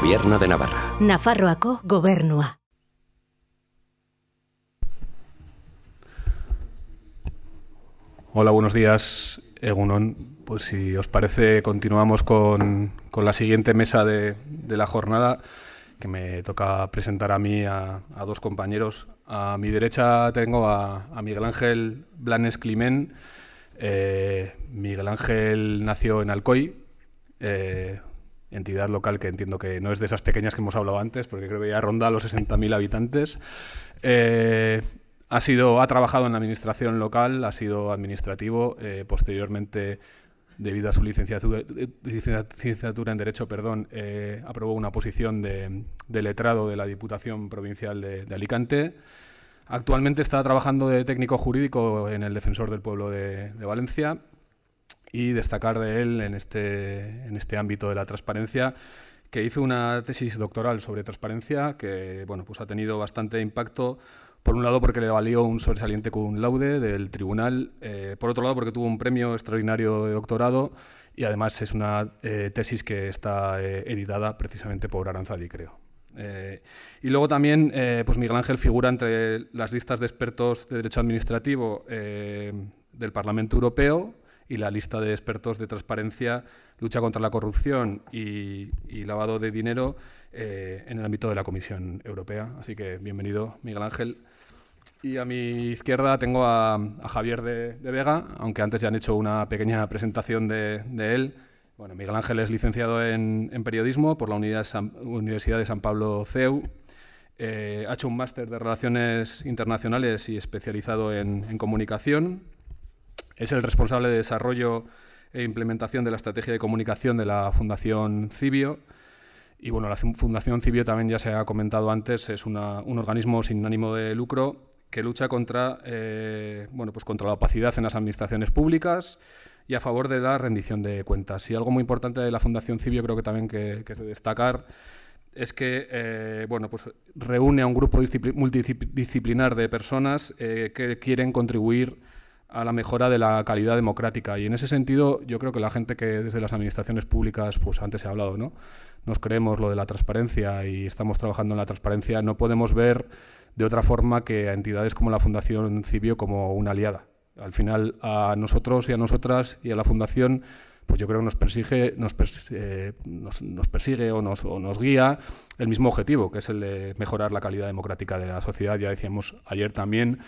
Gobierno de Navarra. Nafarroaco Gobernua. Hola, buenos días, Egunon. Pues si os parece, continuamos con, la siguiente mesa de, la jornada, que me toca presentar a mí a, dos compañeros. A mi derecha tengo a, Miguel Ángel Blanes Climent. Eh, Miguel Ángel nació en Alcoy, eh, entidad local que entiendo que no es de esas pequeñas que hemos hablado antes, porque creo que ya ronda los 60.000 habitantes. Eh, ha, sido, ha trabajado en la administración local, ha sido administrativo, eh, posteriormente debido a su licenciatura, en Derecho, perdón, eh, aprobó una posición de, letrado de la Diputación Provincial de, Alicante. Actualmente está trabajando de técnico jurídico en el Defensor del Pueblo de Valencia y destacar de él en este, en este ámbito de la transparencia que hizo una tesis doctoral sobre transparencia que bueno, pues ha tenido bastante impacto por un lado, porque le valió un sobresaliente cum laude del tribunal. Eh, por otro lado, porque tuvo un premio extraordinario de doctorado. Y además es una eh, tesis que está eh, editada precisamente por Aranzadi, creo. y luego también, pues Miguel Ángel figura entre las listas de expertos de Derecho Administrativo del Parlamento Europeo, y la lista de expertos de transparencia, lucha contra la corrupción y, lavado de dinero eh, en el ámbito de la Comisión Europea. Así que bienvenido, Miguel Ángel. Y a mi izquierda tengo a, Javier de, Vega, aunque antes ya han hecho una pequeña presentación de, él. Bueno, Miguel Ángel es licenciado en, periodismo por la Universidad de San Pablo CEU. Eh, ha hecho un máster de Relaciones Internacionales y especializado en comunicación. Es el responsable de desarrollo e implementación de la estrategia de comunicación de la Fundación Cibio. Y bueno, la Fundación Cibio también ya se ha comentado antes, es un organismo sin ánimo de lucro que lucha contra, eh, bueno, pues contra la opacidad en las administraciones públicas y a favor de la rendición de cuentas. Y algo muy importante de la Fundación Cibio creo que también que, destacar es que eh, bueno, pues reúne a un grupo multidisciplinar de personas eh, que quieren contribuir a la mejora de la calidad democrática. Y en ese sentido, yo creo que la gente que desde las administraciones públicas, pues antes he hablado, ¿no? Nos creemos lo de la transparencia y estamos trabajando en la transparencia, no podemos ver de otra forma que a entidades como la Fundación Cibio como una aliada. Al final, a nosotros y a nosotras y a la Fundación, pues yo creo que nos persigue, nos, eh, persigue o o nos guía el mismo objetivo, que es el de mejorar la calidad democrática de la sociedad. Ya decíamos ayer también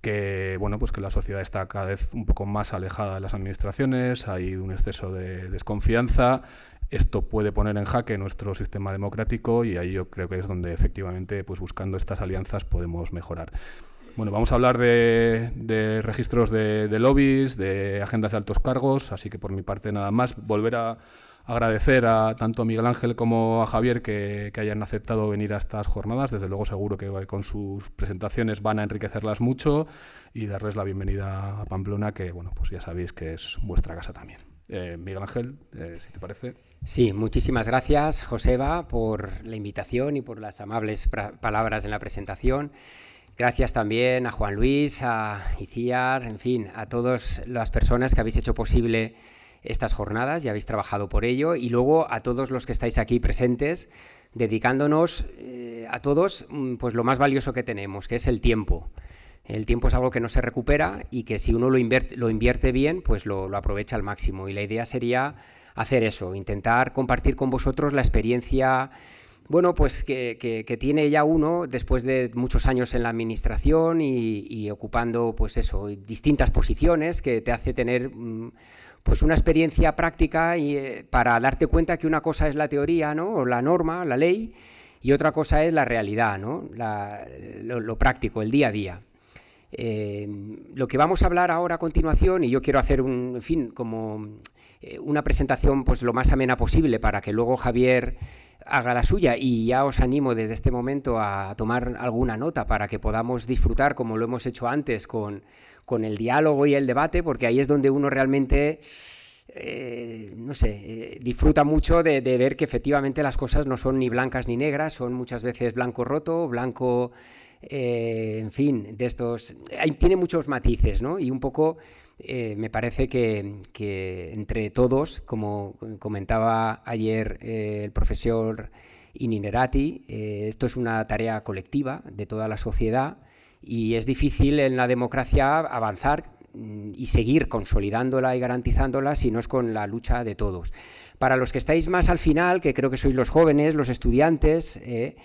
que bueno pues que la sociedad está cada vez un poco más alejada de las administraciones, hay un exceso de desconfianza, esto puede poner en jaque nuestro sistema democrático y ahí yo creo que es donde efectivamente pues buscando estas alianzas podemos mejorar. Bueno, vamos a hablar de, registros de, de lobbies, de agendas de altos cargos, así que por mi parte nada más, volver a agradecer a tanto a Miguel Ángel como a Javier que, hayan aceptado venir a estas jornadas. Desde luego seguro que con sus presentaciones van a enriquecerlas mucho y darles la bienvenida a Pamplona, que bueno, pues ya sabéis que es vuestra casa también. Eh, Miguel Ángel, eh, si te parece. Sí, muchísimas gracias, Joseba, por la invitación y por las amables palabras en la presentación. Gracias también a Juan Luis, a Iciar, en fin, a todas las personas que habéis hecho posible estas jornadas, ya habéis trabajado por ello, y luego a todos los que estáis aquí presentes, dedicándonos eh, a todos mm, pues lo más valioso que tenemos, que es el tiempo. El tiempo es algo que no se recupera y que si uno lo invierte, lo invierte bien, pues lo, aprovecha al máximo. Y la idea sería hacer eso, intentar compartir con vosotros la experiencia bueno, pues que, tiene ya uno después de muchos años en la administración y, y ocupando, pues eso, distintas posiciones que te hace tener mm, pues una experiencia práctica y, eh, para darte cuenta que una cosa es la teoría, ¿no? O la norma, la ley, y otra cosa es la realidad, ¿no? lo, práctico, el día a día. Eh, lo que vamos a hablar ahora a continuación, y yo quiero hacer un, fin, como eh, una presentación pues lo más amena posible para que luego Javier haga la suya y ya os animo desde este momento a tomar alguna nota para que podamos disfrutar como lo hemos hecho antes con con el diálogo y el debate, porque ahí es donde uno realmente, eh, no sé, eh, disfruta mucho de, ver que efectivamente las cosas no son ni blancas ni negras, son muchas veces blanco roto, blanco, eh, en fin, de estos... tiene muchos matices, ¿no? Y un poco... me parece que, que, entre todos, como comentaba ayer el profesor Ininerati, esto es una tarea colectiva de toda la sociedad y es difícil en la democracia avanzar mm, y seguir consolidándola y garantizándola si no es con la lucha de todos. Para los que estáis más al final, que creo que sois los jóvenes, los estudiantes, eh,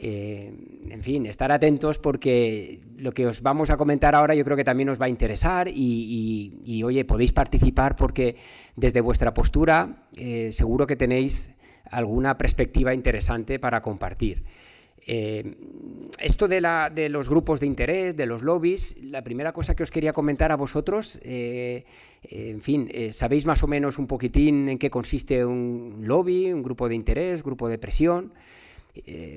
eh, en fin, estar atentos porque lo que os vamos a comentar ahora yo creo que también os va a interesar y, oye, podéis participar porque desde vuestra postura eh, seguro que tenéis alguna perspectiva interesante para compartir. Eh, esto de, la, de, los grupos de interés, de los lobbies, la primera cosa que os quería comentar a vosotros, eh, eh, en fin, sabéis más o menos un poquitín en qué consiste un lobby, un grupo de interés, grupo de presión.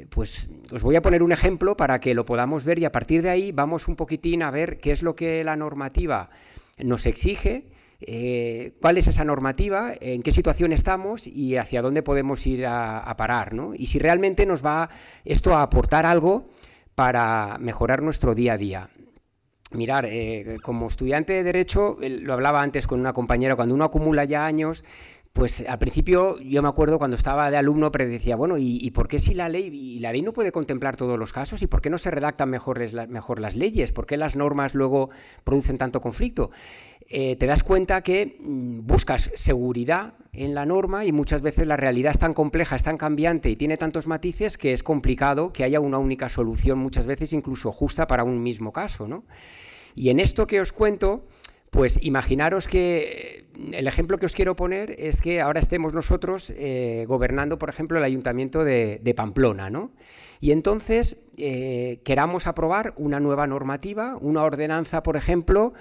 pues os voy a poner un ejemplo para que lo podamos ver y a partir de ahí vamos un poquitín a ver qué es lo que la normativa nos exige eh, cuál es esa normativa, en qué situación estamos y hacia dónde podemos ir a, parar, ¿no? Y si realmente nos va esto a aportar algo para mejorar nuestro día a día. Mirar, eh, como estudiante de Derecho, lo hablaba antes con una compañera, cuando uno acumula ya años, pues al principio yo me acuerdo cuando estaba de alumno predecía, bueno, ¿y, por qué si la ley, y la ley no puede contemplar todos los casos? ¿Y por qué no se redactan mejor, mejor las leyes? ¿Por qué las normas luego producen tanto conflicto? Eh, te das cuenta que mm, buscas seguridad en la norma y muchas veces la realidad es tan compleja, es tan cambiante y tiene tantos matices que es complicado que haya una única solución muchas veces incluso justa para un mismo caso, Y en esto que os cuento, pues imaginaros que eh, el ejemplo que os quiero poner es que ahora estemos nosotros eh, gobernando, por ejemplo, el ayuntamiento de, Pamplona, Y entonces queramos aprobar una nueva normativa, una ordenanza, por ejemplo,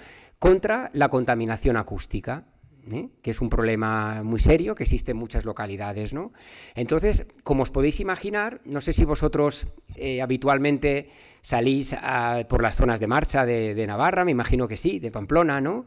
contra la contaminación acústica. ¿eh? que es un problema muy serio que existe en muchas localidades. ¿no? Entonces, como os podéis imaginar, no sé si vosotros eh, habitualmente salís por las zonas de marcha de, Navarra, me imagino que sí, de Pamplona, ¿no?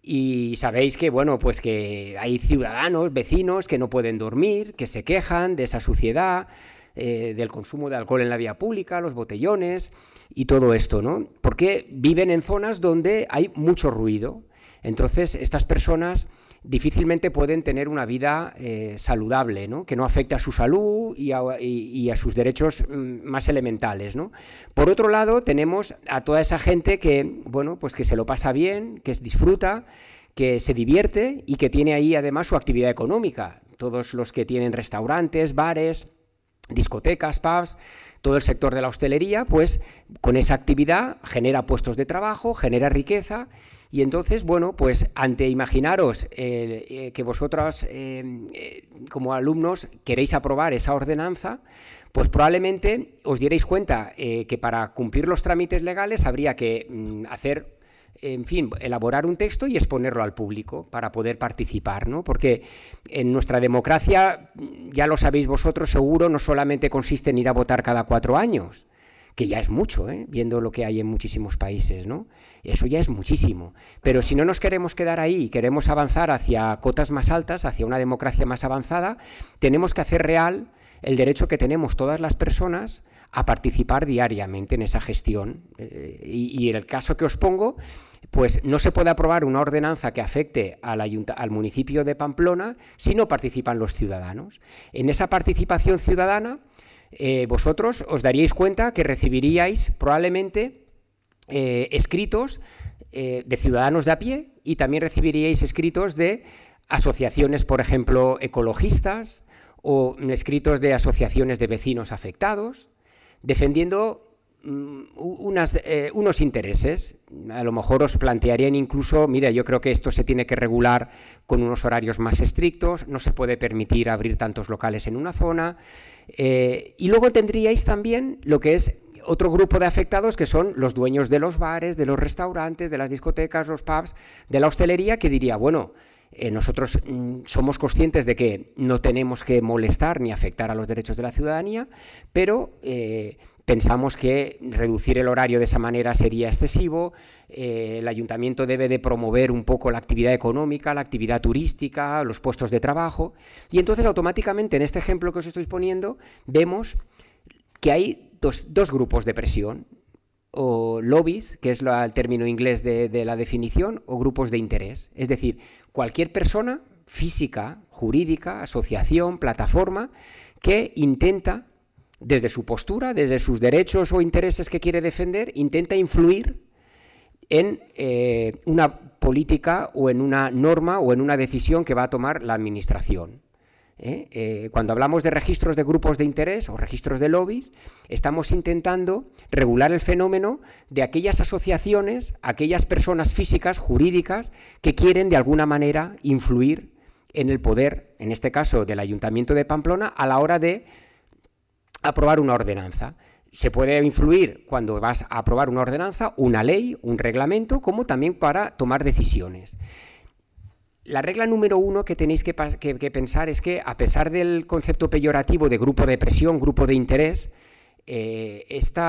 Y sabéis que, bueno, pues que hay ciudadanos, vecinos que no pueden dormir, que se quejan de esa suciedad, eh, del consumo de alcohol en la vía pública, los botellones y todo esto, ¿no? Porque viven en zonas donde hay mucho ruido. Entonces, estas personas difícilmente pueden tener una vida eh, saludable, ¿no? que no afecte a su salud y a, y a sus derechos mm, más elementales. ¿no? Por otro lado, tenemos a toda esa gente que, bueno, pues que se lo pasa bien, que disfruta, que se divierte y que tiene ahí además su actividad económica. Todos los que tienen restaurantes, bares, discotecas, pubs, todo el sector de la hostelería, pues con esa actividad genera puestos de trabajo, genera riqueza. Y entonces, bueno, pues ante imaginaros eh, eh, que vosotras eh, como alumnos queréis aprobar esa ordenanza, pues probablemente os dierais cuenta que para cumplir los trámites legales habría que mm, hacer en fin, elaborar un texto y exponerlo al público para poder participar, ¿no? Porque en nuestra democracia, ya lo sabéis vosotros seguro, no solamente consiste en ir a votar cada cuatro años, que ya es mucho, ¿eh? viendo lo que hay en muchísimos países, ¿no? Eso ya es muchísimo. Pero si no nos queremos quedar ahí y queremos avanzar hacia cotas más altas, hacia una democracia más avanzada, tenemos que hacer real el derecho que tenemos todas las personas a participar diariamente en esa gestión. Eh, y, en el caso que os pongo pues no se puede aprobar una ordenanza que afecte al, al municipio de Pamplona si no participan los ciudadanos. En esa participación ciudadana, eh, vosotros os daríais cuenta que recibiríais probablemente eh, escritos eh, de ciudadanos de a pie y también recibiríais escritos de asociaciones, por ejemplo, ecologistas o escritos de asociaciones de vecinos afectados, defendiendo Mm, unas, eh, unos intereses. A lo mejor os plantearían incluso, mira, yo creo que esto se tiene que regular con unos horarios más estrictos, no se puede permitir abrir tantos locales en una zona. Eh, y luego tendríais también lo que es otro grupo de afectados que son los dueños de los bares, de los restaurantes, de las discotecas, los pubs, de la hostelería, que diría, bueno, eh, nosotros mm, somos conscientes de que no tenemos que molestar ni afectar a los derechos de la ciudadanía, pero pensamos que reducir el horario de esa manera sería excesivo. Eh, el ayuntamiento debe de promover un poco la actividad económica, la actividad turística, los puestos de trabajo. Y entonces automáticamente en este ejemplo que os estoy poniendo vemos que hay dos, grupos de presión o lobbies, que es el término inglés de la definición, o grupos de interés. Es decir, cualquier persona física, jurídica, asociación, plataforma, que intenta desde su postura, desde sus derechos o intereses que quiere defender, intenta influir en eh, una política o en una norma o en una decisión que va a tomar la Administración. ¿eh? Eh, cuando hablamos de registros de grupos de interés o registros de lobbies, estamos intentando regular el fenómeno de aquellas asociaciones, aquellas personas físicas, jurídicas, que quieren de alguna manera influir en el poder, en este caso del Ayuntamiento de Pamplona, a la hora de aprobar una ordenanza. Se puede influir cuando vas a aprobar una ordenanza, una ley, un reglamento, como también para tomar decisiones. La regla número uno que tenéis que, pensar es que, a pesar del concepto peyorativo de grupo de presión, grupo de interés, eh,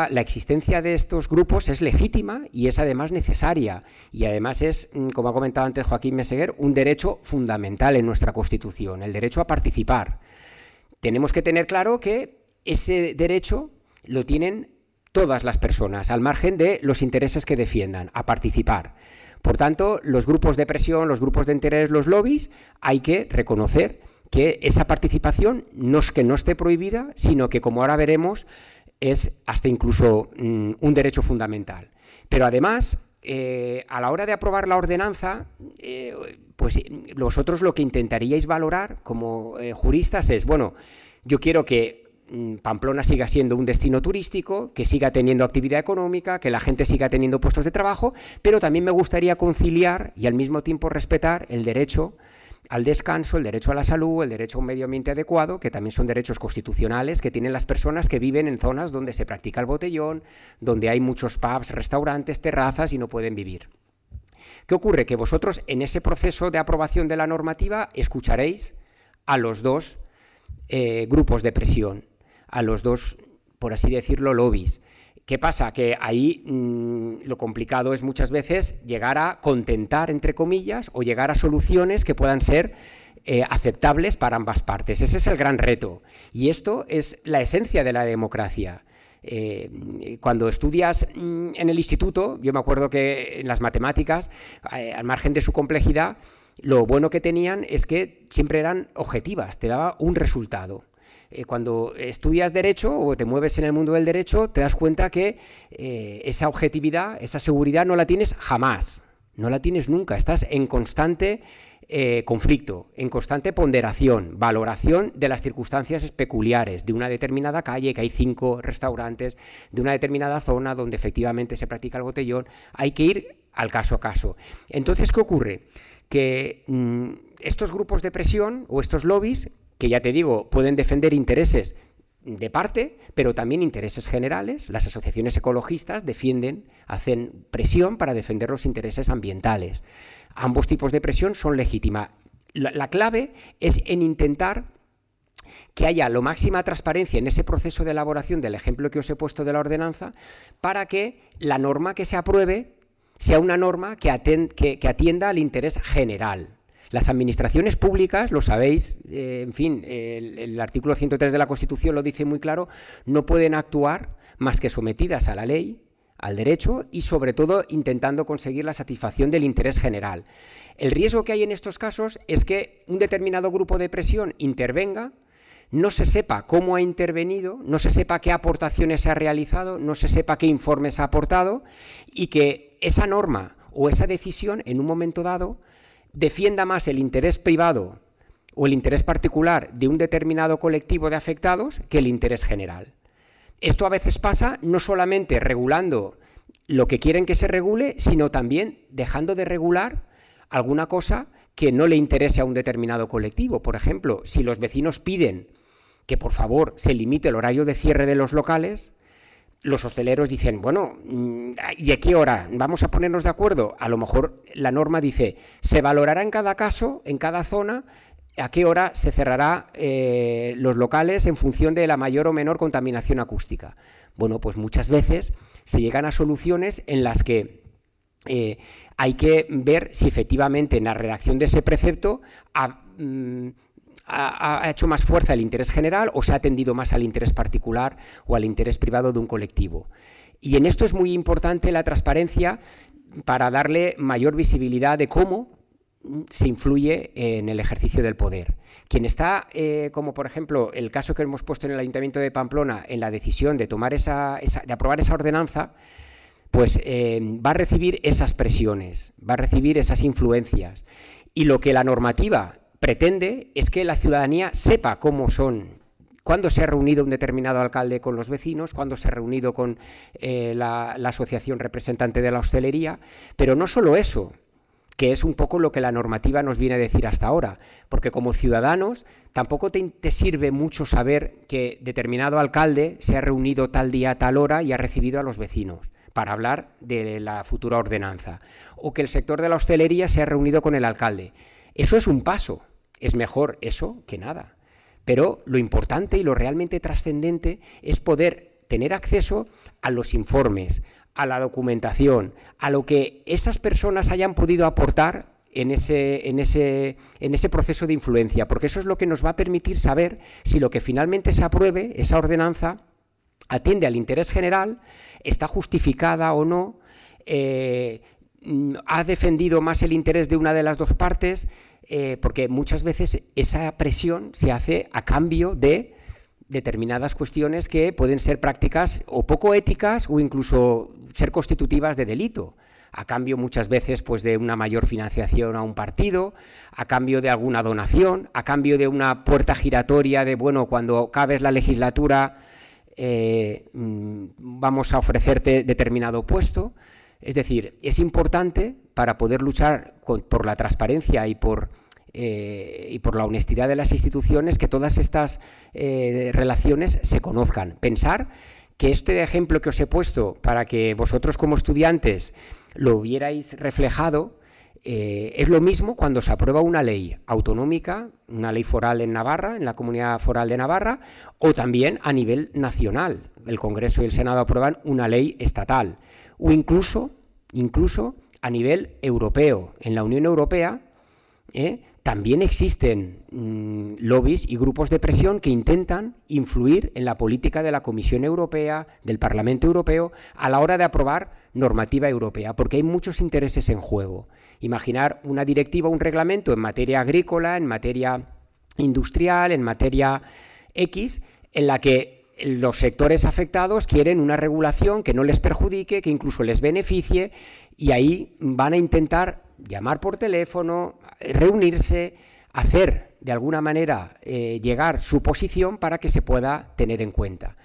la existencia de estos grupos es legítima y es además necesaria. Y además es, mm, como ha comentado antes Joaquín Meseguer, un derecho fundamental en nuestra Constitución, el derecho a participar. Tenemos que tener claro que ese derecho lo tienen todas las personas, al margen de los intereses que defiendan, a participar. Por tanto, los grupos de presión, los grupos de interés, los lobbies, hay que reconocer que esa participación no es que no esté prohibida, sino que, como ahora veremos, es hasta incluso mm, un derecho fundamental. Pero además, eh, a la hora de aprobar la ordenanza, eh, pues eh, vosotros lo que intentaríais valorar como juristas es, bueno, yo quiero que Mm, Pamplona siga siendo un destino turístico, que siga teniendo actividad económica, que la gente siga teniendo puestos de trabajo, pero también me gustaría conciliar y al mismo tiempo respetar el derecho al descanso, el derecho a la salud, el derecho a un medio ambiente adecuado, que también son derechos constitucionales que tienen las personas que viven en zonas donde se practica el botellón, donde hay muchos pubs, restaurantes, terrazas y no pueden vivir. ¿Qué ocurre? Que vosotros en ese proceso de aprobación de la normativa escucharéis a los dos eh, grupos de presión a los dos, por así decirlo, lobbies. ¿Qué pasa? Que ahí mm, lo complicado es muchas veces llegar a contentar, entre comillas, o llegar a soluciones que puedan ser eh, aceptables para ambas partes. Ese es el gran reto. Y esto es la esencia de la democracia. Eh, cuando estudias mm, en el instituto, yo me acuerdo que en las matemáticas, eh, al margen de su complejidad, lo bueno que tenían es que siempre eran objetivas, te daba un resultado. Eh, cuando estudias derecho o te mueves en el mundo del derecho, te das cuenta que eh, esa objetividad, esa seguridad no la tienes jamás, no la tienes nunca, estás en constante eh, conflicto, en constante ponderación, valoración de las circunstancias peculiares de una determinada calle, que hay cinco restaurantes, de una determinada zona donde efectivamente se practica el botellón, hay que ir al caso a caso. Entonces, ¿qué ocurre? Que mm, estos grupos de presión o estos lobbies que ya te digo, pueden defender intereses de parte, pero también intereses generales. Las asociaciones ecologistas defienden, hacen presión para defender los intereses ambientales. Ambos tipos de presión son legítimas. La, clave es en intentar que haya la máxima transparencia en ese proceso de elaboración del ejemplo que os he puesto de la ordenanza para que la norma que se apruebe sea una norma que atienda al interés general. Las administraciones públicas, lo sabéis, eh, en fin, el, artículo 103 de la Constitución lo dice muy claro, no pueden actuar más que sometidas a la ley, al derecho y sobre todo intentando conseguir la satisfacción del interés general. El riesgo que hay en estos casos es que un determinado grupo de presión intervenga, no se sepa cómo ha intervenido, no se sepa qué aportaciones se ha realizado, no se sepa qué informes ha aportado y que esa norma o esa decisión en un momento dado defienda más el interés privado o el interés particular de un determinado colectivo de afectados que el interés general. Esto a veces pasa no solamente regulando lo que quieren que se regule, sino también dejando de regular alguna cosa que no le interese a un determinado colectivo. Por ejemplo, si los vecinos piden que por favor se limite el horario de cierre de los locales, los hosteleros dicen, bueno, mm, ¿y a qué hora? ¿Vamos a ponernos de acuerdo? A lo mejor la norma dice, se valorará en cada caso, en cada zona, a qué hora se cerrará eh, los locales en función de la mayor o menor contaminación acústica. Bueno, pues muchas veces se llegan a soluciones en las que eh, hay que ver si efectivamente en la redacción de ese precepto... Mm, ha, hecho más fuerza el interés general o se ha atendido más al interés particular o al interés privado de un colectivo. Y en esto es muy importante la transparencia para darle mayor visibilidad de cómo se influye en el ejercicio del poder. Quien está, eh, como por ejemplo el caso que hemos puesto en el Ayuntamiento de Pamplona, en la decisión de, tomar esa, de aprobar esa ordenanza, pues eh, va a recibir esas presiones, va a recibir esas influencias. Y lo que la normativa pretende es que la ciudadanía sepa cómo son cuándo se ha reunido un determinado alcalde con los vecinos, cuándo se ha reunido con eh, la, asociación representante de la hostelería, pero no solo eso, que es un poco lo que la normativa nos viene a decir hasta ahora, porque como ciudadanos tampoco te, te sirve mucho saber que determinado alcalde se ha reunido tal día, tal hora y ha recibido a los vecinos para hablar de la futura ordenanza, o que el sector de la hostelería se ha reunido con el alcalde. Eso es un paso, es mejor eso que nada. Pero lo importante y lo realmente trascendente es poder tener acceso a los informes, a la documentación, a lo que esas personas hayan podido aportar en ese, en, ese, en ese proceso de influencia, porque eso es lo que nos va a permitir saber si lo que finalmente se apruebe, esa ordenanza, atiende al interés general, está justificada o no, eh, ha defendido más el interés de una de las dos partes, eh, porque muchas veces esa presión se hace a cambio de determinadas cuestiones que pueden ser prácticas o poco éticas o incluso ser constitutivas de delito a cambio muchas veces pues de una mayor financiación a un partido, a cambio de alguna donación, a cambio de una puerta giratoria de bueno cuando cabes la legislatura eh, mm, vamos a ofrecerte determinado puesto. Es decir, es importante para poder luchar por la transparencia y por eh, y por la honestidad de las instituciones que todas estas eh, relaciones se conozcan. Pensar que este ejemplo que os he puesto para que vosotros como estudiantes lo hubierais reflejado, eh, es lo mismo cuando se aprueba una ley autonómica, una ley foral en Navarra, en la comunidad foral de Navarra, o también a nivel nacional. El Congreso y el Senado aprueban una ley estatal, o incluso, incluso a nivel europeo. En la Unión Europea, también existen mm, lobbies y grupos de presión que intentan influir en la política de la Comisión Europea, del Parlamento Europeo, a la hora de aprobar normativa europea, porque hay muchos intereses en juego. Imaginar una directiva, un reglamento en materia agrícola, en materia industrial, en materia X, en la que los sectores afectados quieren una regulación que no les perjudique, que incluso les beneficie, y ahí van a intentar llamar por teléfono, reunirse, hacer de alguna manera eh, llegar su posición para que se pueda tener en cuenta.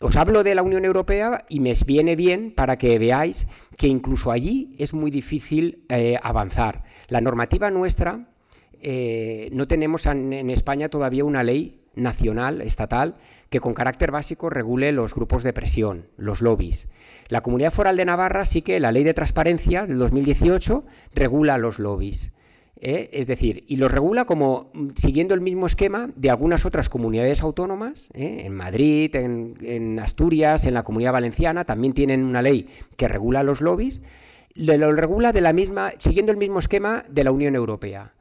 Os hablo de la Unión Europea y me viene bien para que veáis que incluso allí es muy difícil eh, avanzar. La normativa nuestra, eh, no tenemos en, en España todavía una ley nacional, estatal, que con carácter básico regule los grupos de presión, los lobbies. La Comunidad Foral de Navarra sí que la Ley de Transparencia del 2018 regula los lobbies. ¿eh? es decir, y lo regula como mm, siguiendo el mismo esquema de algunas otras comunidades autónomas, ¿eh? en Madrid, en, en, Asturias, en la Comunidad Valenciana, también tienen una ley que regula los lobbies, lo regula de la misma, siguiendo el mismo esquema de la Unión Europea.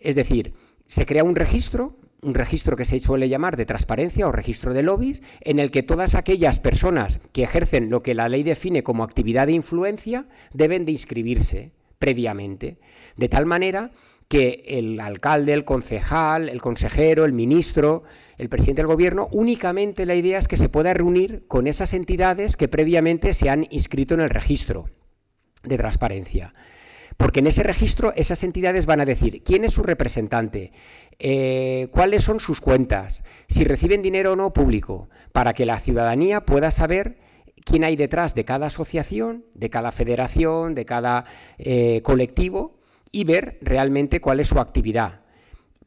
Es decir, se crea un registro, un registro que se suele llamar de transparencia o registro de lobbies, en el que todas aquellas personas que ejercen lo que la ley define como actividad de influencia deben de inscribirse previamente, de tal manera que el alcalde, el concejal, el consejero, el ministro, el presidente del gobierno, únicamente la idea es que se pueda reunir con esas entidades que previamente se han inscrito en el registro de transparencia. Porque en ese registro esas entidades van a decir quién es su representante, eh, cuáles son sus cuentas, si reciben dinero o no público, para que la ciudadanía pueda saber quién hay detrás de cada asociación, de cada federación, de cada eh, colectivo y ver realmente cuál es su actividad.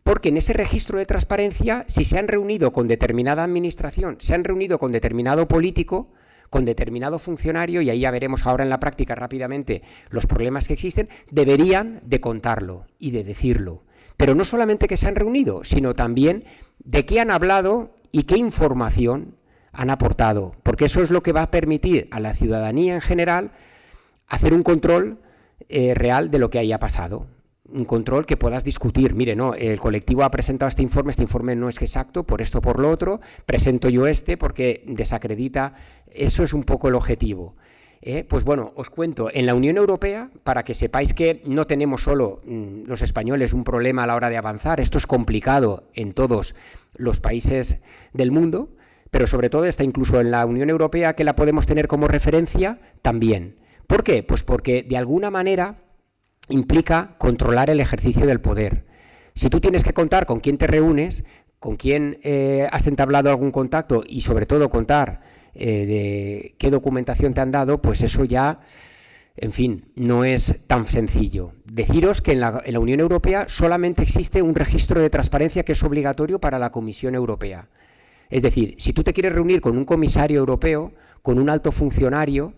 Porque en ese registro de transparencia, si se han reunido con determinada administración, se han reunido con determinado político, con determinado funcionario, y ahí ya veremos ahora en la práctica rápidamente los problemas que existen, deberían de contarlo y de decirlo. Pero no solamente que se han reunido, sino también de qué han hablado y qué información han aportado, porque eso es lo que va a permitir a la ciudadanía en general hacer un control eh, real de lo que haya pasado. Un control que puedas discutir. Mire, no, el colectivo ha presentado este informe, este informe no es exacto, por esto, por lo otro, presento yo este porque desacredita. Eso es un poco el objetivo. Eh, pues bueno, os cuento, en la Unión Europea, para que sepáis que no tenemos solo mm, los españoles un problema a la hora de avanzar, esto es complicado en todos los países del mundo, pero sobre todo está incluso en la Unión Europea que la podemos tener como referencia también. ¿Por qué? Pues porque de alguna manera implica controlar el ejercicio del poder. Si tú tienes que contar con quién te reúnes, con quién eh, has entablado algún contacto y sobre todo contar eh, de qué documentación te han dado, pues eso ya, en fin, no es tan sencillo. Deciros que en la, en la Unión Europea solamente existe un registro de transparencia que es obligatorio para la Comisión Europea. Es decir, si tú te quieres reunir con un comisario europeo, con un alto funcionario,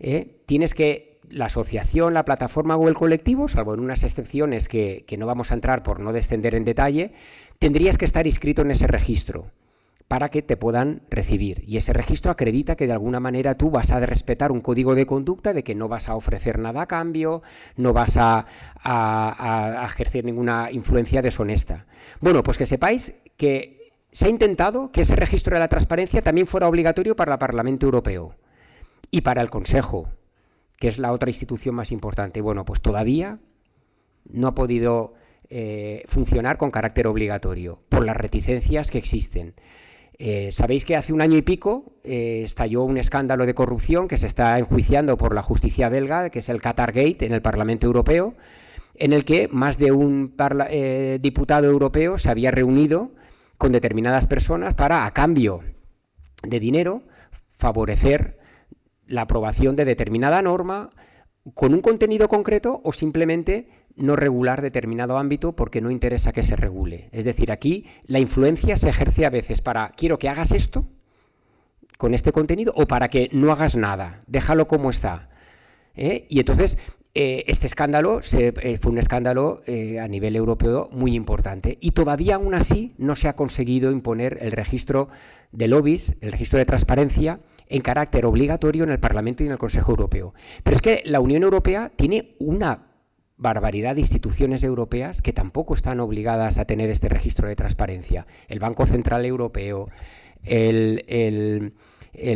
¿eh? tienes que la asociación, la plataforma o el colectivo, salvo en unas excepciones que, no vamos a entrar por no descender en detalle, tendrías que estar inscrito en ese registro para que te puedan recibir. Y ese registro acredita que de alguna manera tú vas a respetar un código de conducta de que no vas a ofrecer nada a cambio, no vas a ejercer ninguna influencia deshonesta. Bueno, pues que sepáis que se ha intentado que ese registro de la transparencia también fuera obligatorio para el Parlamento Europeo y para el Consejo, que es la otra institución más importante. Bueno, pues todavía no ha podido eh, funcionar con carácter obligatorio por las reticencias que existen. Eh, Sabéis que hace un año y pico eh, estalló un escándalo de corrupción que se está enjuiciando por la justicia belga, que es el Qatar Gate en el Parlamento Europeo, en el que más de un diputado europeo se había reunido con determinadas personas para, a cambio de dinero, favorecer la aprobación de determinada norma con un contenido concreto o simplemente no regular determinado ámbito porque no interesa que se regule. Es decir, aquí la influencia se ejerce a veces para quiero que hagas esto con este contenido o para que no hagas nada, déjalo como está. ¿eh? Y entonces eh, este escándalo eh, fue un escándalo eh, a nivel europeo muy importante y todavía aún así no se ha conseguido imponer el registro de lobbies, el registro de transparencia en carácter obligatorio en el Parlamento y en el Consejo Europeo. Pero es que la Unión Europea tiene una barbaridad de instituciones europeas que tampoco están obligadas a tener este registro de transparencia. El Banco Central Europeo, la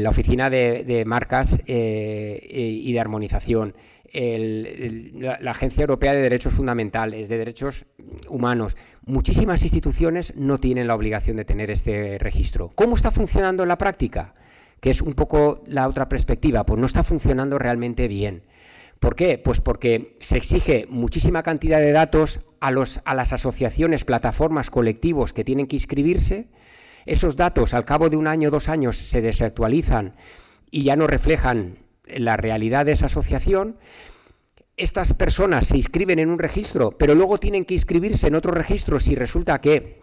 Oficina de, de Marcas y de Armonización, la, Agencia Europea de Derechos Fundamentales, de Derechos Humanos. Muchísimas instituciones no tienen la obligación de tener este registro. ¿Cómo está funcionando en la práctica? Que es un poco la otra perspectiva. Pues no está funcionando realmente bien. ¿Por qué? Pues porque se exige muchísima cantidad de datos a, los, a las asociaciones, plataformas, colectivos que tienen que inscribirse. Esos datos al cabo de un año, dos años, se desactualizan y ya no reflejan la realidad de esa asociación, estas personas se inscriben en un registro, pero luego tienen que inscribirse en otro registro si resulta que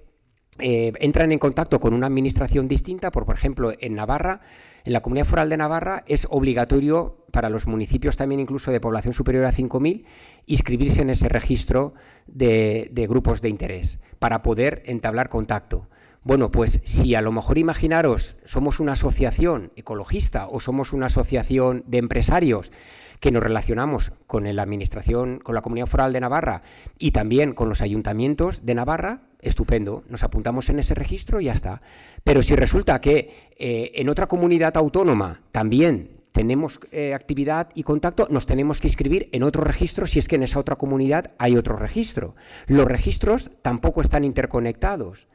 eh, entran en contacto con una administración distinta, por, por ejemplo, en Navarra, en la Comunidad Foral de Navarra es obligatorio para los municipios también incluso de población superior a 5.000 inscribirse en ese registro de grupos de interés para poder entablar contacto. Bueno, pues si a lo mejor imaginaros, somos una asociación ecologista o somos una asociación de empresarios que nos relacionamos con la administración, con la Comunidad Foral de Navarra y también con los ayuntamientos de Navarra, estupendo, nos apuntamos en ese registro y ya está. Pero si resulta que eh, en otra comunidad autónoma también tenemos eh, actividad y contacto, nos tenemos que inscribir en otro registro si es que en esa otra comunidad hay otro registro. Los registros tampoco están interconectados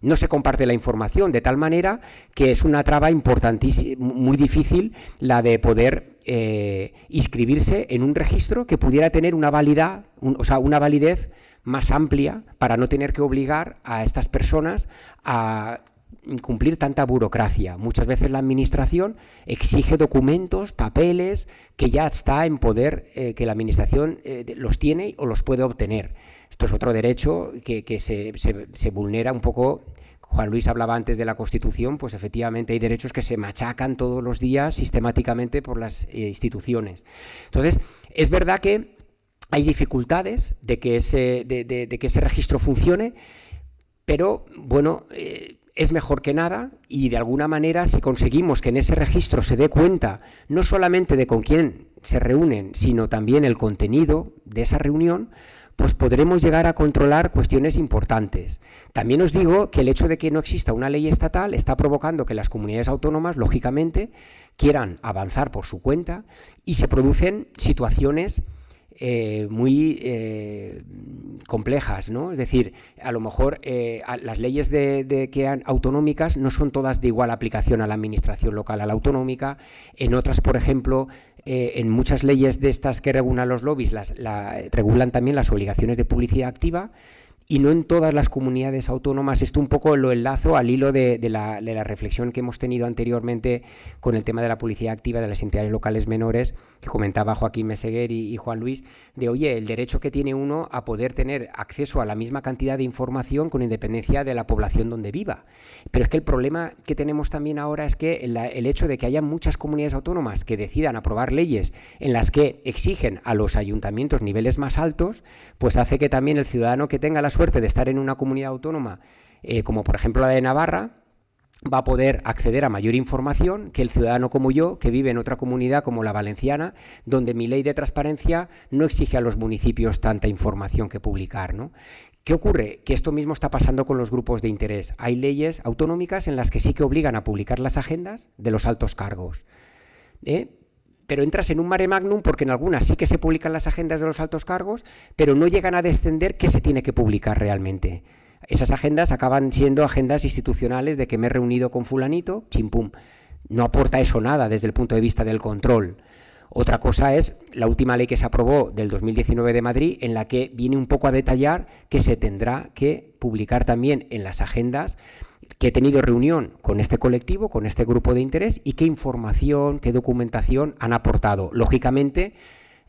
no se comparte la información, de tal manera que es una traba importantísima, muy difícil la de poder eh, inscribirse en un registro que pudiera tener una validad, o sea, una validez más amplia para no tener que obligar a estas personas a cumplir tanta burocracia. Muchas veces la administración exige documentos, papeles, que ya está en poder, eh, que la administración eh, los tiene o los puede obtener. Esto es pues, otro derecho que, se, vulnera un poco Juan Luis hablaba antes de la Constitución, pues efectivamente hay derechos que se machacan todos los días sistemáticamente por las eh, instituciones. Entonces, es verdad que hay dificultades de que ese, de, que ese registro funcione, pero bueno, eh, es mejor que nada y de alguna manera si conseguimos que en ese registro se dé cuenta no solamente de con quién se reúnen, sino también el contenido de esa reunión, pues podremos llegar a controlar cuestiones importantes. También os digo que el hecho de que no exista una ley estatal está provocando que las comunidades autónomas, lógicamente, quieran avanzar por su cuenta y se producen situaciones eh, muy eh, complejas, ¿no? Es decir, a lo mejor eh, las leyes de, que han, autonómicas no son todas de igual aplicación a la administración local, a la autonómica. En otras, por ejemplo, eh, en muchas leyes de estas que regulan los lobbies, las, regulan también las obligaciones de publicidad activa y no en todas las comunidades autónomas. Esto un poco lo enlazo al hilo de, la, reflexión que hemos tenido anteriormente con el tema de la publicidad activa de las entidades locales menores, que comentaba Joaquín Meseguer y Juan Luis, de, oye, el derecho que tiene uno a poder tener acceso a la misma cantidad de información con independencia de la población donde viva. Pero es que el problema que tenemos también ahora es que el hecho de que haya muchas comunidades autónomas que decidan aprobar leyes en las que exigen a los ayuntamientos niveles más altos, pues hace que también el ciudadano que tenga la suerte de estar en una comunidad autónoma, eh, como por ejemplo la de Navarra, va a poder acceder a mayor información que el ciudadano como yo, que vive en otra comunidad como la valenciana, donde mi ley de transparencia no exige a los municipios tanta información que publicar. ¿no? ¿Qué ocurre? Que esto mismo está pasando con los grupos de interés. Hay leyes autonómicas en las que sí que obligan a publicar las agendas de los altos cargos. ¿eh? pero entras en un mare magnum porque en algunas sí que se publican las agendas de los altos cargos, pero no llegan a descender qué se tiene que publicar realmente esas agendas acaban siendo agendas institucionales de que me he reunido con fulanito, chimpum. No aporta eso nada desde el punto de vista del control. Otra cosa es la última ley que se aprobó del 2019 de Madrid, en la que viene un poco a detallar que se tendrá que publicar también en las agendas que he tenido reunión con este colectivo, con este grupo de interés y qué información, qué documentación han aportado. Lógicamente,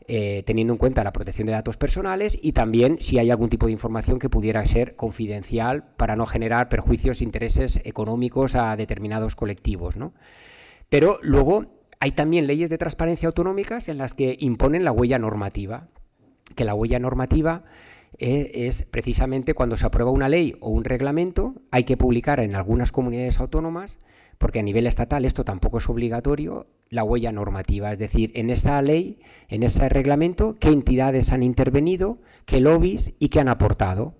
eh, teniendo en cuenta la protección de datos personales y también si hay algún tipo de información que pudiera ser confidencial para no generar perjuicios, e intereses económicos a determinados colectivos. Pero luego hay también leyes de transparencia autonómicas en las que imponen la huella normativa, que la huella normativa eh, es precisamente cuando se aprueba una ley o un reglamento, hay que publicar en algunas comunidades autónomas porque a nivel estatal esto tampoco es obligatorio, la huella normativa, es decir, en esa ley, en ese reglamento, qué entidades han intervenido, qué lobbies y qué han aportado.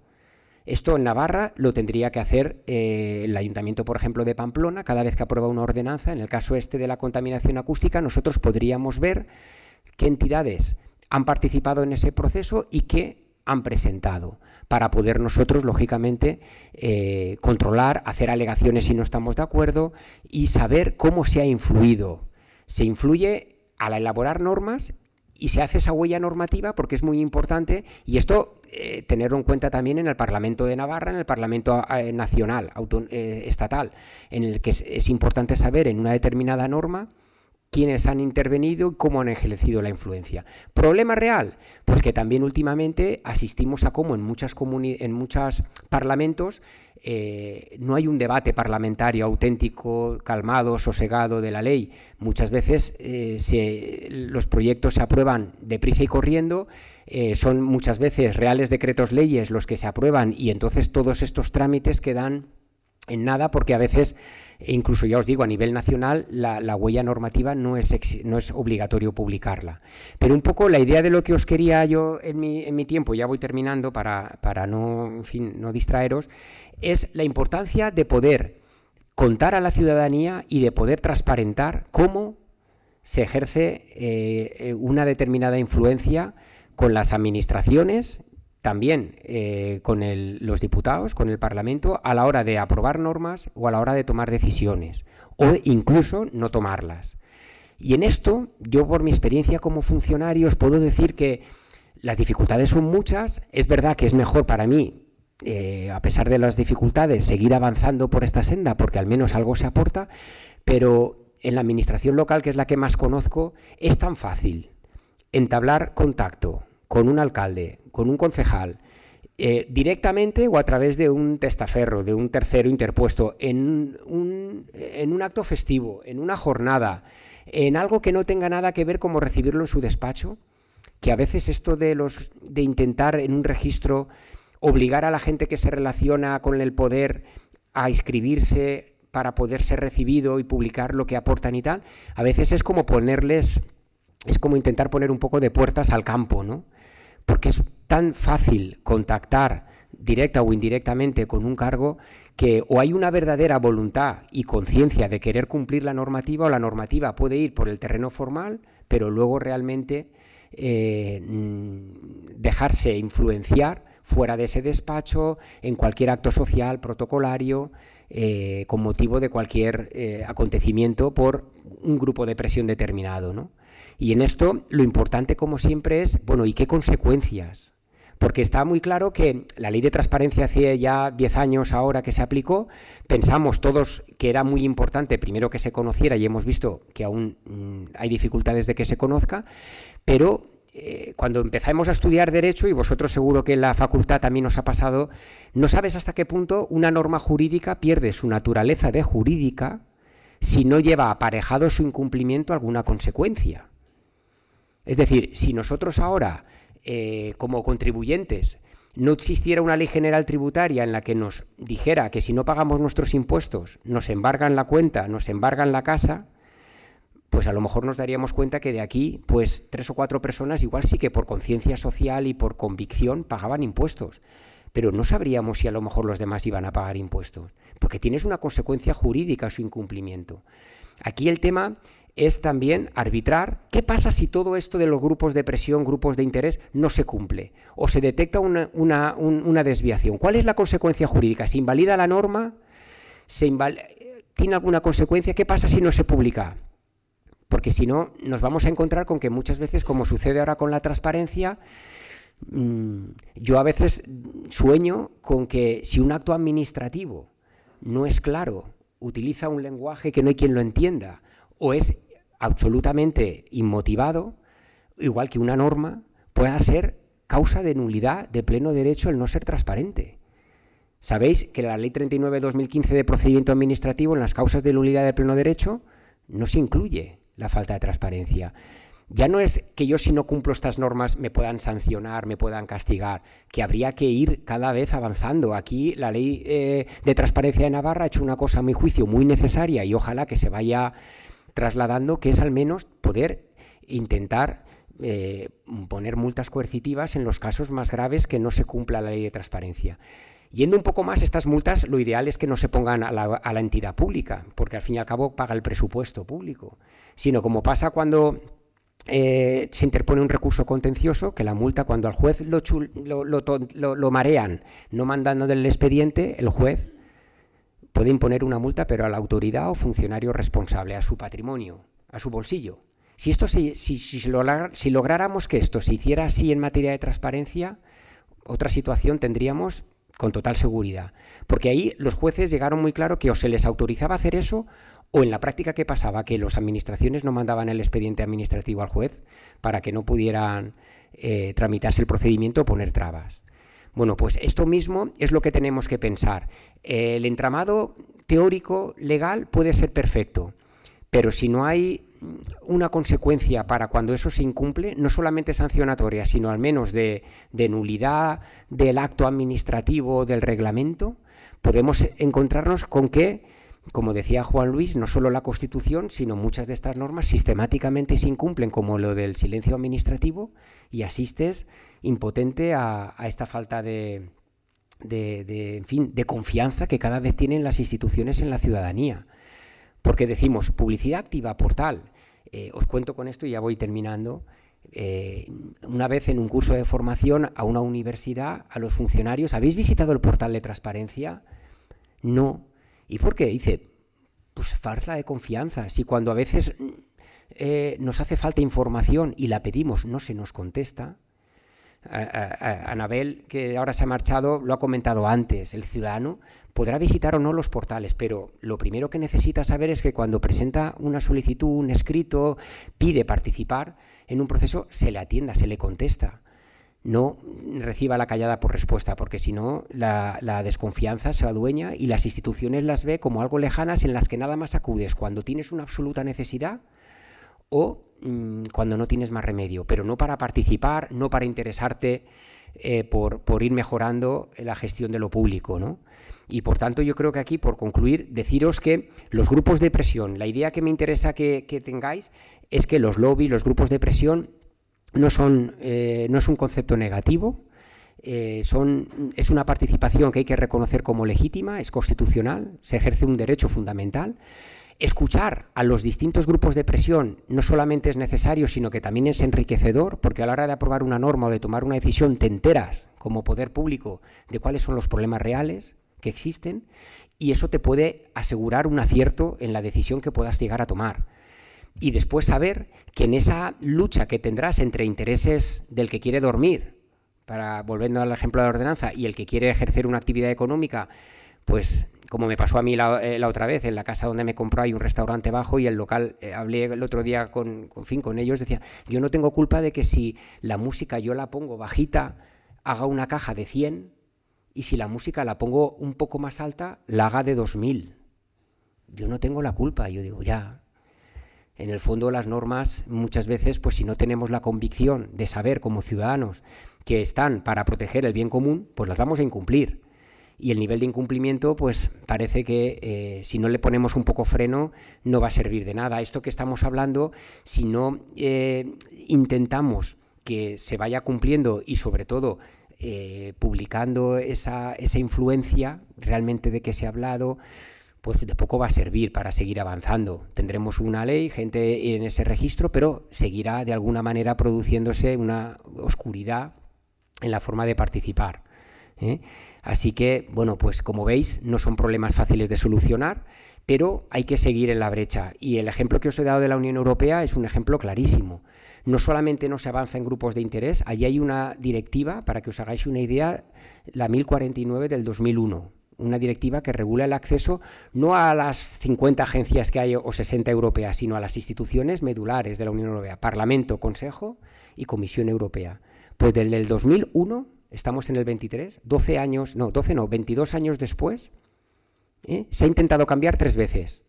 Esto en Navarra lo tendría que hacer eh, el ayuntamiento, por ejemplo, de Pamplona, cada vez que aprueba una ordenanza, en el caso este de la contaminación acústica, nosotros podríamos ver qué entidades han participado en ese proceso y qué han presentado para poder nosotros, lógicamente, eh, controlar, hacer alegaciones si no estamos de acuerdo y saber cómo se ha influido. Se influye al elaborar normas y se hace esa huella normativa porque es muy importante y esto eh, tenerlo en cuenta también en el Parlamento de Navarra, en el Parlamento Nacional, eh, Estatal, en el que es importante saber en una determinada norma quiénes han intervenido y cómo han ejercido la influencia. Problema real, pues que también últimamente asistimos a cómo en muchas en muchos parlamentos eh, no hay un debate parlamentario auténtico, calmado, sosegado de la ley. Muchas veces eh, los proyectos se aprueban deprisa y corriendo, eh, son muchas veces reales decretos leyes los que se aprueban y entonces todos estos trámites quedan en nada porque a veces e incluso ya os digo, a nivel nacional la, huella normativa no es, no es obligatorio publicarla. Pero un poco la idea de lo que os quería yo en mi, en mi tiempo, ya voy terminando para, para no, no distraeros, es la importancia de poder contar a la ciudadanía y de poder transparentar cómo se ejerce eh, eh, una determinada influencia con las administraciones también eh, con los diputados, con el Parlamento, a la hora de aprobar normas o a la hora de tomar decisiones, o incluso no tomarlas. Y en esto, yo por mi experiencia como funcionario, os puedo decir que las dificultades son muchas. Es verdad que es mejor para mí, eh, a pesar de las dificultades, seguir avanzando por esta senda, porque al menos algo se aporta, pero en la administración local, que es la que más conozco, es tan fácil entablar contacto, con un alcalde, con un concejal, eh, directamente o a través de un testaferro, de un tercero interpuesto, en un, acto festivo, en una jornada, en algo que no tenga nada que ver como recibirlo en su despacho, que a veces esto de, los, de intentar en un registro obligar a la gente que se relaciona con el poder a inscribirse para poder ser recibido y publicar lo que aportan y tal, a veces es como ponerles, es como intentar poner un poco de puertas al campo, ¿no? porque es tan fácil contactar directa o indirectamente con un cargo que o hay una verdadera voluntad y conciencia de querer cumplir la normativa o la normativa puede ir por el terreno formal, pero luego realmente eh, mm, dejarse influenciar fuera de ese despacho, en cualquier acto social, protocolario, eh, con motivo de cualquier eh, acontecimiento por un grupo de presión determinado. ¿no? Y en esto lo importante, como siempre, es, bueno, ¿y qué consecuencias? Porque está muy claro que la ley de transparencia hace ya 10 años ahora que se aplicó, pensamos todos que era muy importante primero que se conociera y hemos visto que aún mm, hay dificultades de que se conozca, pero eh, cuando empezamos a estudiar derecho, y vosotros seguro que en la facultad también os ha pasado, no sabes hasta qué punto una norma jurídica pierde su naturaleza de jurídica si no lleva aparejado su incumplimiento alguna consecuencia. Es decir, si nosotros ahora, eh, como contribuyentes, no existiera una ley general tributaria en la que nos dijera que si no pagamos nuestros impuestos nos embargan la cuenta, nos embargan la casa, pues a lo mejor nos daríamos cuenta que de aquí, pues tres o cuatro personas igual sí que por conciencia social y por convicción pagaban impuestos. Pero no sabríamos si a lo mejor los demás iban a pagar impuestos, porque tienes una consecuencia jurídica su incumplimiento. Aquí el tema es también arbitrar qué pasa si todo esto de los grupos de presión, grupos de interés, no se cumple o se detecta una, desviación. ¿Cuál es la consecuencia jurídica? ¿Se invalida la norma? ¿Se ¿Tiene alguna consecuencia? ¿Qué pasa si no se publica? Porque si no, nos vamos a encontrar con que muchas veces, como sucede ahora con la transparencia, mm, yo a veces sueño con que si un acto administrativo no es claro, utiliza un lenguaje que no hay quien lo entienda, o es absolutamente inmotivado, igual que una norma, pueda ser causa de nulidad de pleno derecho el no ser transparente. Sabéis que la Ley 39-2015 de procedimiento administrativo en las causas de nulidad de pleno derecho no se incluye la falta de transparencia. Ya no es que yo si no cumplo estas normas me puedan sancionar, me puedan castigar, que habría que ir cada vez avanzando. Aquí la ley eh, de transparencia de Navarra ha hecho una cosa, a mi juicio, muy necesaria y ojalá que se vaya trasladando, que es al menos poder intentar eh, poner multas coercitivas en los casos más graves que no se cumpla la ley de transparencia. Yendo un poco más, estas multas lo ideal es que no se pongan a la, entidad pública, porque al fin y al cabo paga el presupuesto público, sino como pasa cuando eh, se interpone un recurso contencioso que la multa cuando al juez lo, marean, no mandando del expediente, el juez puede imponer una multa, pero a la autoridad o funcionario responsable, a su patrimonio, a su bolsillo. Si, esto si, lográramos que esto se hiciera así en materia de transparencia, otra situación tendríamos con total seguridad. Porque ahí los jueces llegaron muy claro que o se les autorizaba hacer eso o en la práctica que pasaba, que las administraciones no mandaban el expediente administrativo al juez para que no pudieran eh, tramitarse el procedimiento o poner trabas. Bueno, pues esto mismo es lo que tenemos que pensar. El entramado teórico legal puede ser perfecto, pero si no hay una consecuencia para cuando eso se incumple, no solamente sancionatoria, sino al menos de, nulidad del acto administrativo del reglamento, podemos encontrarnos con que, como decía Juan Luis, no solo la Constitución, sino muchas de estas normas sistemáticamente se incumplen, como lo del silencio administrativo, y asistes impotente a, esta falta de, de, fin, de confianza que cada vez tienen las instituciones en la ciudadanía. Porque decimos, publicidad activa, portal. Eh, os cuento con esto y ya voy terminando. Eh, una vez en un curso de formación a una universidad, a los funcionarios, ¿habéis visitado el portal de transparencia? No. ¿Y por qué? Dice, pues farsa de confianza. Si cuando a veces mm, eh, nos hace falta información y la pedimos, no se nos contesta, a, Anabel, que ahora se ha marchado, lo ha comentado antes, el ciudadano podrá visitar o no los portales, pero lo primero que necesita saber es que cuando presenta una solicitud, un escrito, pide participar en un proceso, se le atienda, se le contesta. No reciba la callada por respuesta, porque si no, la, la, desconfianza se adueña y las instituciones las ve como algo lejanas en las que nada más acudes cuando tienes una absoluta necesidad o Mm, cuando no tienes más remedio, pero no para participar, no para interesarte eh, por, ir mejorando la gestión de lo público, ¿no? Y por tanto, yo creo que aquí, por concluir, deciros que los grupos de presión, la idea que me interesa que, tengáis es que los lobbies, los grupos de presión, no, son, eh, no es un concepto negativo, eh, son, es una participación que hay que reconocer como legítima, es constitucional, se ejerce un derecho fundamental, escuchar a los distintos grupos de presión no solamente es necesario, sino que también es enriquecedor, porque a la hora de aprobar una norma o de tomar una decisión te enteras, como poder público, de cuáles son los problemas reales que existen, y eso te puede asegurar un acierto en la decisión que puedas llegar a tomar. Y después saber que en esa lucha que tendrás entre intereses del que quiere dormir, para volviendo al ejemplo de la ordenanza, y el que quiere ejercer una actividad económica, pues como me pasó a mí eh, la, otra vez, en la casa donde me compró hay un restaurante bajo y el local, eh, hablé el otro día con, con, fin, con ellos, decía, yo no tengo culpa de que si la música yo la pongo bajita, haga una caja de 100 y si la música la pongo un poco más alta, la haga de 2000. Yo no tengo la culpa, yo digo, ya. En el fondo las normas muchas veces, pues si no tenemos la convicción de saber como ciudadanos que están para proteger el bien común, pues las vamos a incumplir y el nivel de incumplimiento, pues parece que eh, si no le ponemos un poco freno, no va a servir de nada. Esto que estamos hablando, si no eh, intentamos que se vaya cumpliendo y sobre todo eh, publicando esa influencia realmente de que se ha hablado, pues de poco va a servir para seguir avanzando. Tendremos una ley, gente en ese registro, pero seguirá de alguna manera produciéndose una oscuridad en la forma de participar. ¿eh? Así que, bueno, pues como veis, no son problemas fáciles de solucionar, pero hay que seguir en la brecha. Y el ejemplo que os he dado de la Unión Europea es un ejemplo clarísimo. No solamente no se avanza en grupos de interés, allí hay una directiva, para que os hagáis una idea, la 1049 del 2001 una directiva que regula el acceso no a las 50 agencias que hay o 60 europeas, sino a las instituciones medulares de la Unión Europea, Parlamento, Consejo y Comisión Europea. Pues desde el 2001 estamos en el 23, 12 años, no, 12 no, 22 años después, ¿eh? se ha intentado cambiar tres veces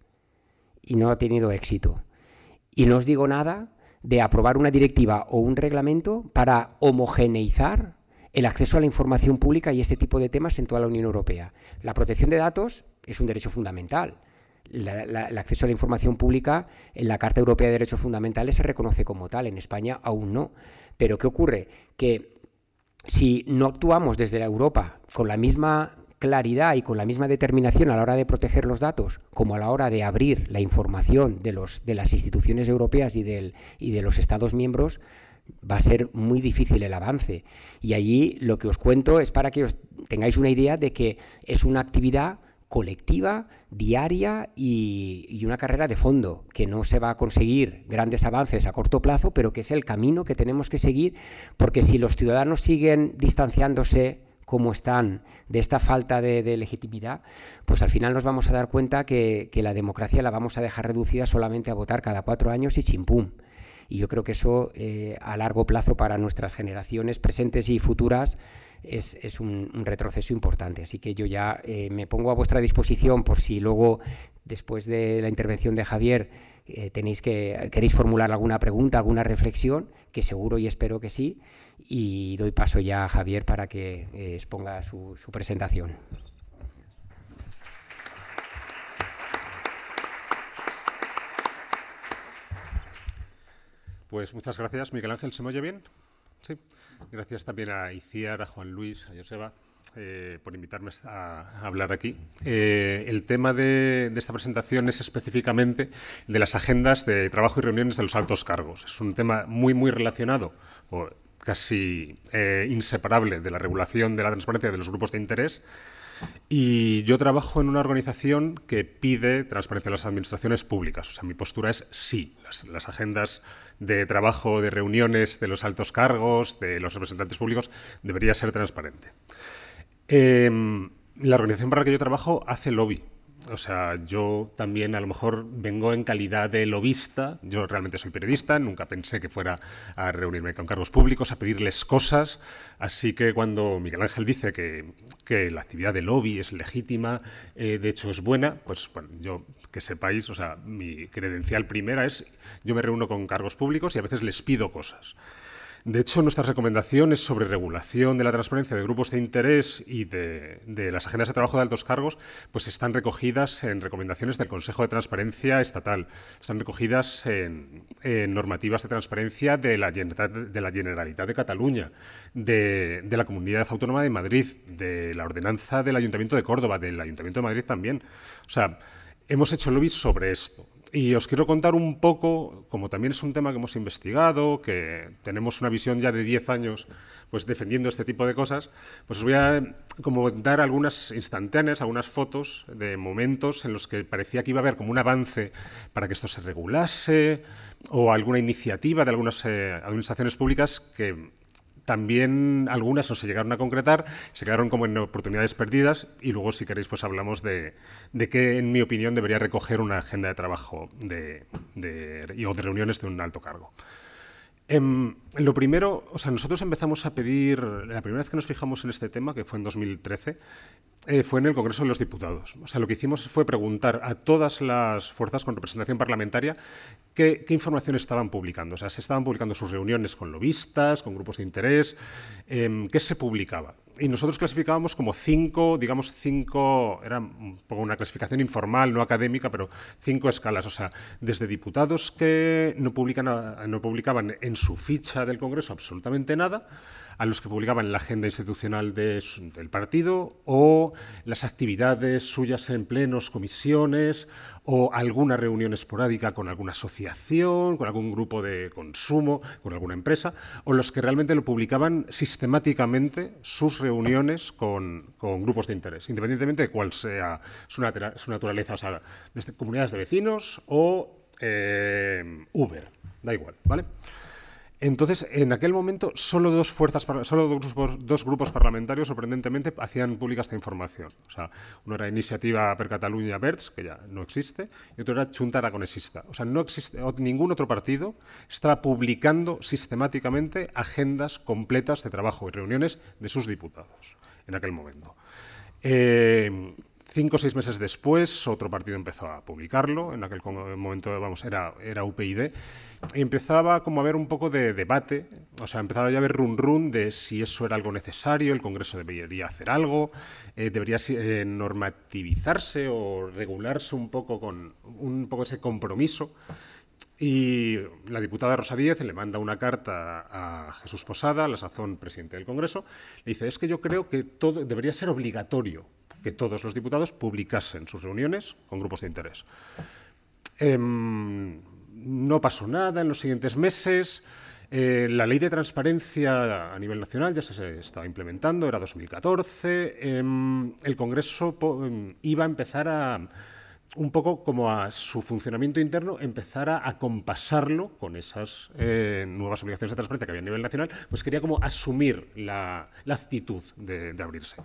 y no ha tenido éxito. Y no os digo nada de aprobar una directiva o un reglamento para homogeneizar el acceso a la información pública y este tipo de temas en toda la Unión Europea. La protección de datos es un derecho fundamental. el acceso a la información pública en la Carta Europea de Derechos Fundamentales se reconoce como tal. En España aún no. Pero ¿qué ocurre? Que si no actuamos desde la Europa con la misma claridad y con la misma determinación a la hora de proteger los datos como a la hora de abrir la información de, las instituciones europeas y, y de los Estados miembros, va a ser muy difícil el avance. Y allí lo que os cuento es para que os tengáis una idea de que es una actividad colectiva, diaria y, una carrera de fondo, que no se va a conseguir grandes avances a corto plazo, pero que es el camino que tenemos que seguir, porque si los ciudadanos siguen distanciándose como están de esta falta de, legitimidad, pues al final nos vamos a dar cuenta que, la democracia la vamos a dejar reducida solamente a votar cada cuatro años y chimpum. Y yo creo que eso eh, a largo plazo para nuestras generaciones presentes y futuras es, un, retroceso importante. Así que yo ya eh, me pongo a vuestra disposición por si luego, después de la intervención de Javier, eh, tenéis que, queréis formular alguna pregunta, alguna reflexión, que seguro y espero que sí. Y doy paso ya a Javier para que eh, exponga su, su presentación. Pues muchas gracias, Miguel Ángel. ¿Se me oye bien? Sí. Gracias también a Iciar, a Juan Luis, a Joseba. Eh, por invitarme a, hablar aquí. Eh, el tema de, esta presentación es específicamente de las agendas de trabajo y reuniones de los altos cargos. Es un tema muy, muy relacionado o casi eh, inseparable de la regulación de la transparencia de los grupos de interés y yo trabajo en una organización que pide transparencia a las administraciones públicas. O sea, mi postura es sí. Las, agendas de trabajo, de reuniones, de los altos cargos, de los representantes públicos, debería ser transparente. Em, la organización para la que yo trabajo hace lobby o sea, yo también a lo mejor vengo en calidad de lobista, yo realmente soy periodista, nunca pensé que fuera a reunirme con cargos públicos, a pedirles cosas, así que cuando Miguel Ángel dice que, que la actividad de lobby es legítima, eh, de hecho es buena, pues bueno, yo que sepáis, o sea, mi credencial primera es, yo me reúno con cargos públicos y a veces les pido cosas. De hecho, nuestras recomendaciones sobre regulación de la transparencia de grupos de interés y de, las agendas de trabajo de altos cargos, pues están recogidas en recomendaciones del Consejo de Transparencia Estatal, están recogidas en, normativas de transparencia de la, Generalitat de Cataluña, de, de la Comunidad Autónoma de Madrid, de la ordenanza del Ayuntamiento de Córdoba, del Ayuntamiento de Madrid también. O sea, hemos hecho lobby sobre esto. Y os quiero contar un poco, como también es un tema que hemos investigado, que tenemos una visión ya de 10 años pues defendiendo este tipo de cosas, pues os voy a como dar algunas instantáneas, algunas fotos de momentos en los que parecía que iba a haber como un avance para que esto se regulase o alguna iniciativa de algunas eh, administraciones públicas que también algunas no se llegaron a concretar, se quedaron como en oportunidades perdidas y luego si queréis pues hablamos de, de qué en mi opinión debería recoger una agenda de trabajo de, y, o de reuniones de un alto cargo. Em, lo primero, o sea, nosotros empezamos a pedir, la primera vez que nos fijamos en este tema, que fue en 2013, eh, fue en el Congreso de los Diputados. O sea, lo que hicimos fue preguntar a todas las fuerzas con representación parlamentaria qué, información estaban publicando. O sea, se estaban publicando sus reuniones con lobistas, con grupos de interés, em, qué se publicaba y nosotros clasificábamos como cinco, digamos cinco, era un poco una clasificación informal, no académica, pero cinco escalas. O sea, desde diputados que no, publican, no publicaban en su ficha del Congreso absolutamente nada, a los que publicaban la agenda institucional del partido o las actividades suyas en plenos, comisiones o alguna reunión esporádica con alguna asociación, con algún grupo de consumo, con alguna empresa, o los que realmente lo publicaban sistemáticamente sus reuniones con, grupos de interés, independientemente de cuál sea su, naturaleza, o sea, este, comunidades de vecinos o eh, Uber, da igual, ¿vale? Entonces, en aquel momento, solo dos fuerzas, solo dos grupos, parlamentarios, sorprendentemente, hacían pública esta información. O sea, uno era Iniciativa per Catalunya Verts, que ya no existe, y otro era Chunta Aragonesista. O sea, no existe, ningún otro partido está publicando sistemáticamente agendas completas de trabajo y reuniones de sus diputados en aquel momento. Eh, Cinco o seis meses después, otro partido empezó a publicarlo, en aquel momento, vamos, era, era UPyD, y empezaba como a haber un poco de debate, o sea, empezaba ya a haber run run de si eso era algo necesario, el Congreso debería hacer algo, eh, debería eh, normativizarse o regularse un poco con un poco ese compromiso. Y la diputada Rosa Díez le manda una carta a Jesús Posada, la sazón presidente del Congreso, le dice, es que yo creo que todo debería ser obligatorio que todos los diputados publicasen sus reuniones con grupos de interés. Em, no pasó nada en los siguientes meses. Eh, la ley de transparencia a nivel nacional ya se estaba implementando, era 2014. Em, el Congreso em, iba a empezar a, un poco como a su funcionamiento interno, empezar a acompasarlo con esas eh, nuevas obligaciones de transparencia que había a nivel nacional, pues quería como asumir la, actitud de, de abrirse.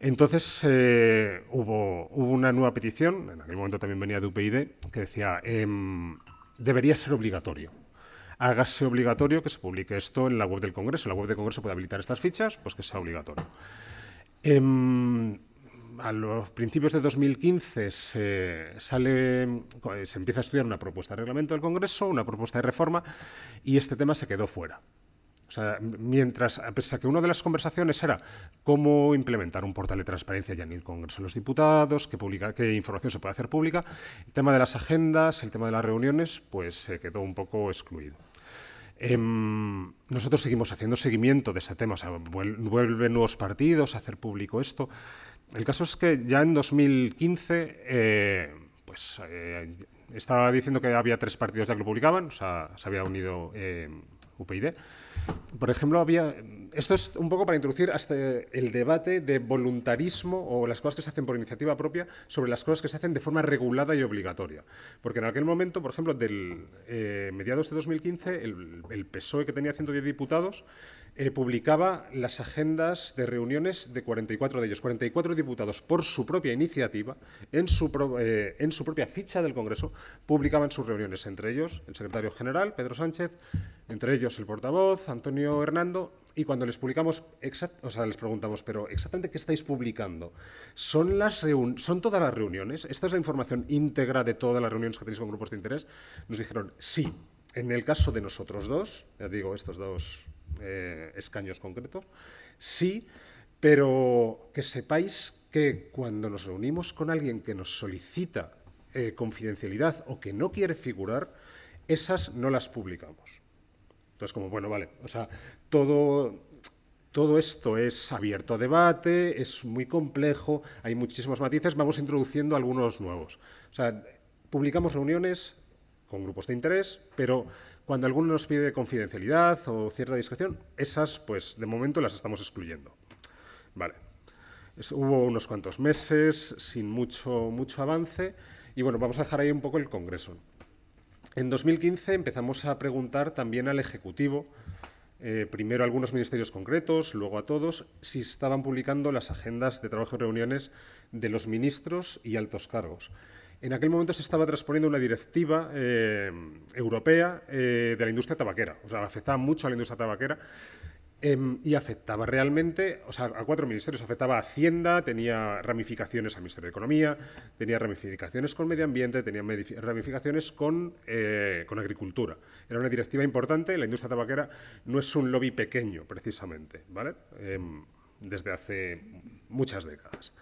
Entonces eh, hubo, una nueva petición, en aquel momento también venía de UPID, que decía, em, debería ser obligatorio. Hágase obligatorio que se publique esto en la web del Congreso. La web del Congreso puede habilitar estas fichas, pues que sea obligatorio. Em, a los principios de 2015 sale, se empieza a estudiar una propuesta de reglamento del Congreso, una propuesta de reforma, y este tema se quedó fuera. O sea, mientras, pese a que una de las conversaciones era cómo implementar un portal de transparencia ya en el Congreso de los Diputados, qué, qué información se puede hacer pública, el tema de las agendas, el tema de las reuniones, pues se quedó un poco excluido. Em, nosotros seguimos haciendo seguimiento de este tema, o sea, vuelven nuevos partidos a hacer público esto. El caso es que ya en 2015, eh, pues eh, estaba diciendo que había tres partidos ya que lo publicaban, o sea, se había unido eh, UPyD. Por ejemplo, había. Esto es un poco para introducir hasta el debate de voluntarismo o las cosas que se hacen por iniciativa propia sobre las cosas que se hacen de forma regulada y obligatoria. Porque en aquel momento, por ejemplo, del eh, mediados de 2015, el PSOE, que tenía 110 diputados, eh, publicaba las agendas de reuniones de 44 de ellos, 44 diputados por su propia iniciativa, eh, en su, propia ficha del Congreso, publicaban sus reuniones, entre ellos el secretario general, Pedro Sánchez, entre ellos el portavoz, Antonio Hernando, y cuando les publicamos, o sea, les preguntamos, pero exactamente qué estáis publicando, ¿Son, ¿son todas las reuniones? ¿Esta es la información íntegra de todas las reuniones que tenéis con grupos de interés? Nos dijeron, sí. En el caso de nosotros dos, ya digo, estos dos eh, escaños concretos, sí, pero que sepáis que cuando nos reunimos con alguien que nos solicita eh, confidencialidad o que no quiere figurar, esas no las publicamos. Entonces, como, bueno, vale, o sea, todo, todo esto es abierto a debate, es muy complejo, hay muchísimos matices, vamos introduciendo algunos nuevos. O sea, publicamos reuniones con grupos de interés, pero cuando alguno nos pide confidencialidad o cierta discreción, esas, pues, de momento las estamos excluyendo. Vale. hubo unos cuantos meses sin mucho, mucho avance y, bueno, vamos a dejar ahí un poco el Congreso. En 2015 empezamos a preguntar también al Ejecutivo, eh, primero a algunos ministerios concretos, luego a todos, si estaban publicando las agendas de trabajo y reuniones de los ministros y altos cargos. En aquel momento se estaba transponiendo una directiva eh, europea eh, de la industria tabaquera, o sea, afectaba mucho a la industria tabaquera. Em, y afectaba realmente, o sea, a cuatro ministerios, afectaba a Hacienda, tenía ramificaciones al Ministerio de Economía, tenía ramificaciones con Medio Ambiente, tenía ramificaciones con, eh, con Agricultura. Era una directiva importante, la industria tabaquera no es un lobby pequeño, precisamente, em, desde hace muchas décadas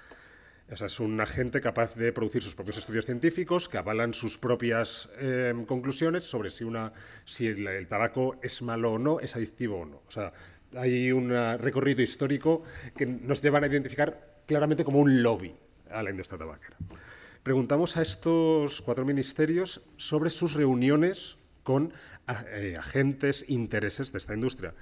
es un agente capaz de producir sus propios estudios científicos que avalan sus propias em, conclusiones sobre si, una, el, tabaco es malo o no, es adictivo o no. O sea, hay un ah, recorrido histórico que nos lleva a identificar claramente como un lobby a la industria tabacera. Preguntamos a estos cuatro ministerios sobre sus reuniones con ah, eh, agentes, intereses de esta industria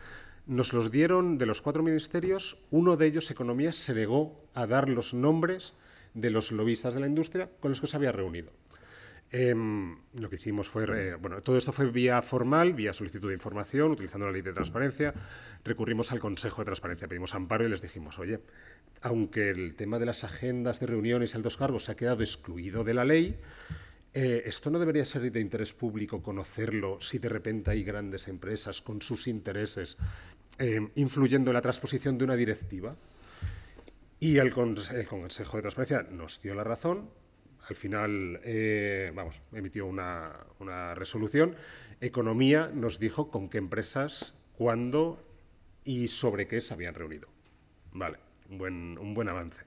nos los dieron de los cuatro ministerios, uno de ellos, Economía, se negó a dar los nombres de los lobistas de la industria con los que se había reunido. Em, lo que hicimos fue, eh, bueno, todo esto fue vía formal, vía solicitud de información, utilizando la ley de transparencia, recurrimos al Consejo de Transparencia, pedimos amparo y les dijimos, oye, aunque el tema de las agendas de reuniones y altos cargos se ha quedado excluido de la ley, eh, esto no debería ser de interés público conocerlo si de repente hay grandes empresas con sus intereses Em, influyendo en la transposición de una directiva. Y el, Consejo de Transparencia nos dio la razón. Al final, eh, vamos, emitió una, resolución. Economía nos dijo con qué empresas, cuándo y sobre qué se habían reunido. Vale, un buen, un buen avance.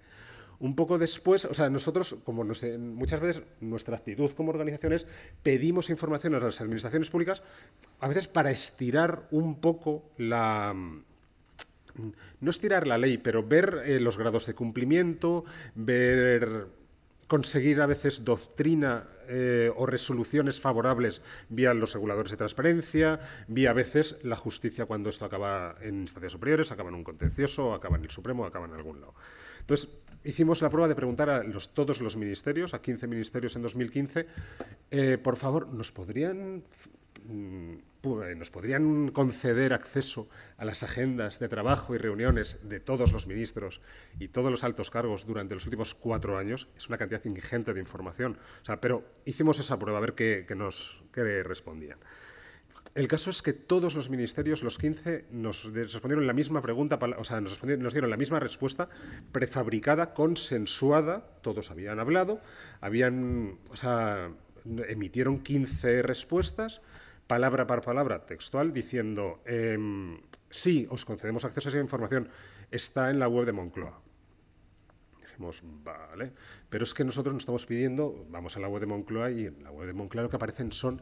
Un poco después, o sea, nosotros, como eh, muchas veces nuestra actitud como organizaciones, pedimos información a las administraciones públicas, a veces para estirar un poco la no estirar la ley, pero ver eh, los grados de cumplimiento, ver conseguir a veces doctrina eh, o resoluciones favorables vía los reguladores de transparencia, vía a veces la justicia cuando esto acaba en instancias superiores, acaba en un contencioso, acaba en el Supremo, acaba en algún lado. Entonces, hicimos la prueba de preguntar a todos los ministerios, a 15 ministerios en 2015, eh, por favor, ¿nos podrían mm, eh, nos podrían conceder acceso a las agendas de trabajo y reuniones de todos los ministros y todos los altos cargos durante los últimos cuatro años, es una cantidad ingente de información. pero hicimos esa prueba a ver qué, nos qué respondían. El caso es que todos los ministerios, los 15, nos respondieron la misma pregunta, o sea, nos, dieron la misma respuesta prefabricada, consensuada, todos habían hablado, habían, o sea, emitieron 15 respuestas, palabra por palabra, textual, diciendo, em, sí, os concedemos acceso a esa información, está en la web de Moncloa dijimos, vale, pero es que nosotros nos estamos pidiendo, vamos a la web de Moncloa y en la web de Moncloa lo que aparecen son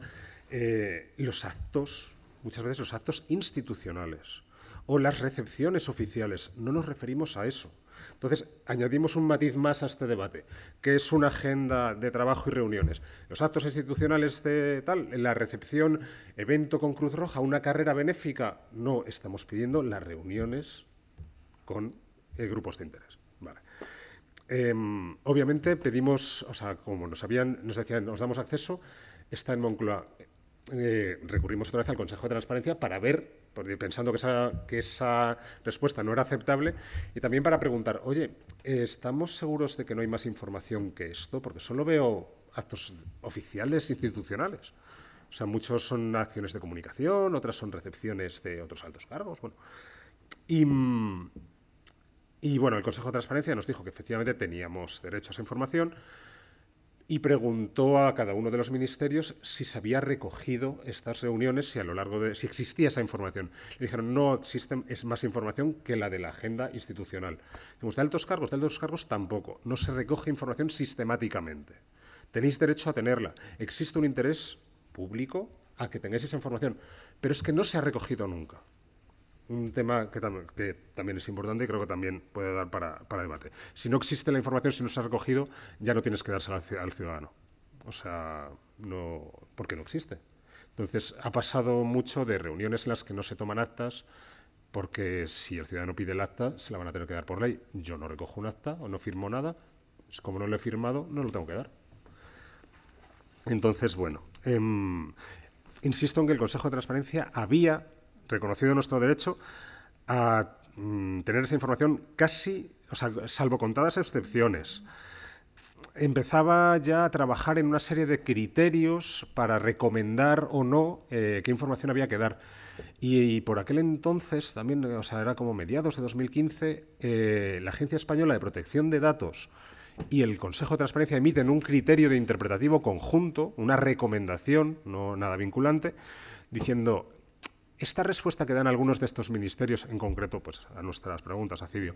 eh, los actos, muchas veces los actos institucionales o las recepciones oficiales. No nos referimos a eso. Entonces, añadimos un matiz más a este debate, que es una agenda de trabajo y reuniones. Los actos institucionales de tal, la recepción, evento con Cruz Roja, una carrera benéfica. No, estamos pidiendo las reuniones con eh, grupos de interés. Em, obviamente pedimos, o sea, como nos habían, nos decían, nos damos acceso, está en Moncloa. Eh, recurrimos otra vez al Consejo de Transparencia para ver, pensando que esa, que esa respuesta no era aceptable, y también para preguntar, oye, ¿estamos seguros de que no hay más información que esto? Porque solo veo actos oficiales institucionales. O sea, muchos son acciones de comunicación, otras son recepciones de otros altos cargos. Bueno. Y, y bueno, el Consejo de Transparencia nos dijo que efectivamente teníamos derecho a esa información y preguntó a cada uno de los ministerios si se había recogido estas reuniones, si a lo largo de si existía esa información. Le dijeron no existe más información que la de la agenda institucional. Dijimos, de altos cargos, de altos cargos tampoco. No se recoge información sistemáticamente. Tenéis derecho a tenerla. Existe un interés público a que tengáis esa información, pero es que no se ha recogido nunca un tema que, también es importante y creo que también puede dar para, debate. Si no existe la información, si no se ha recogido, ya no tienes que dársela al, ciudadano. O sea, no, porque no existe. Entonces, ha pasado mucho de reuniones en las que no se toman actas, porque si el ciudadano pide el acta, se la van a tener que dar por ley. Yo no recojo un acta o no firmo nada, como no lo he firmado, no lo tengo que dar. Entonces, bueno, em, insisto en que el Consejo de Transparencia había reconocido nuestro derecho a mm, tener esa información casi, o sea, salvo contadas excepciones. Empezaba ya a trabajar en una serie de criterios para recomendar o no eh, qué información había que dar. Y, por aquel entonces, también, o sea, era como mediados de 2015, eh, la Agencia Española de Protección de Datos y el Consejo de Transparencia emiten un criterio de interpretativo conjunto, una recomendación, no nada vinculante, diciendo esta respuesta que dan algunos de estos ministerios, en concreto pues, a nuestras preguntas, a Cibio,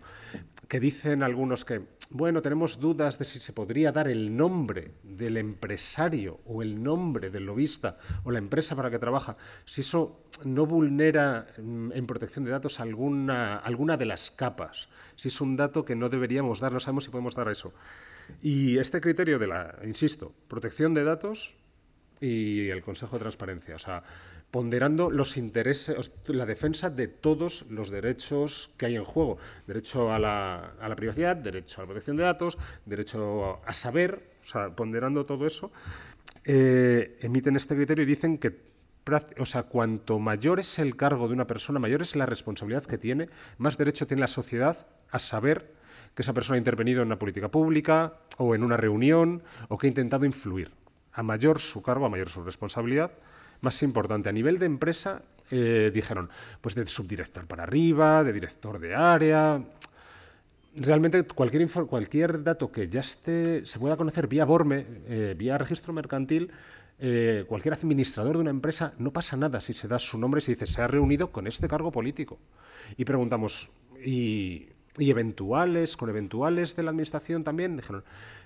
que dicen algunos que, bueno, tenemos dudas de si se podría dar el nombre del empresario o el nombre del lobista o la empresa para que trabaja, si eso no vulnera mm, en protección de datos alguna, alguna de las capas, si es un dato que no deberíamos dar, no sabemos si podemos dar eso. Y este criterio de la, insisto, protección de datos y el Consejo de Transparencia. O sea, ponderando los intereses, la defensa de todos los derechos que hay en juego. Derecho a la, privacidad, derecho a la protección de datos, derecho a saber, o sea, ponderando todo eso, eh, emiten este criterio y dicen que o sea, cuanto mayor es el cargo de una persona, mayor es la responsabilidad que tiene, más derecho tiene la sociedad a saber que esa persona ha intervenido en una política pública o en una reunión o que ha intentado influir. A mayor su cargo, a mayor su responsabilidad, más importante. A nivel de empresa, eh, dijeron, pues de subdirector para arriba, de director de área. Realmente cualquier, cualquier dato que ya esté, se pueda conocer vía BORME, eh, vía registro mercantil, eh, cualquier administrador de una empresa, no pasa nada si se da su nombre, se dice se ha reunido con este cargo político. Y preguntamos, ¿y, y eventuales, con eventuales de la administración también? Dijeron,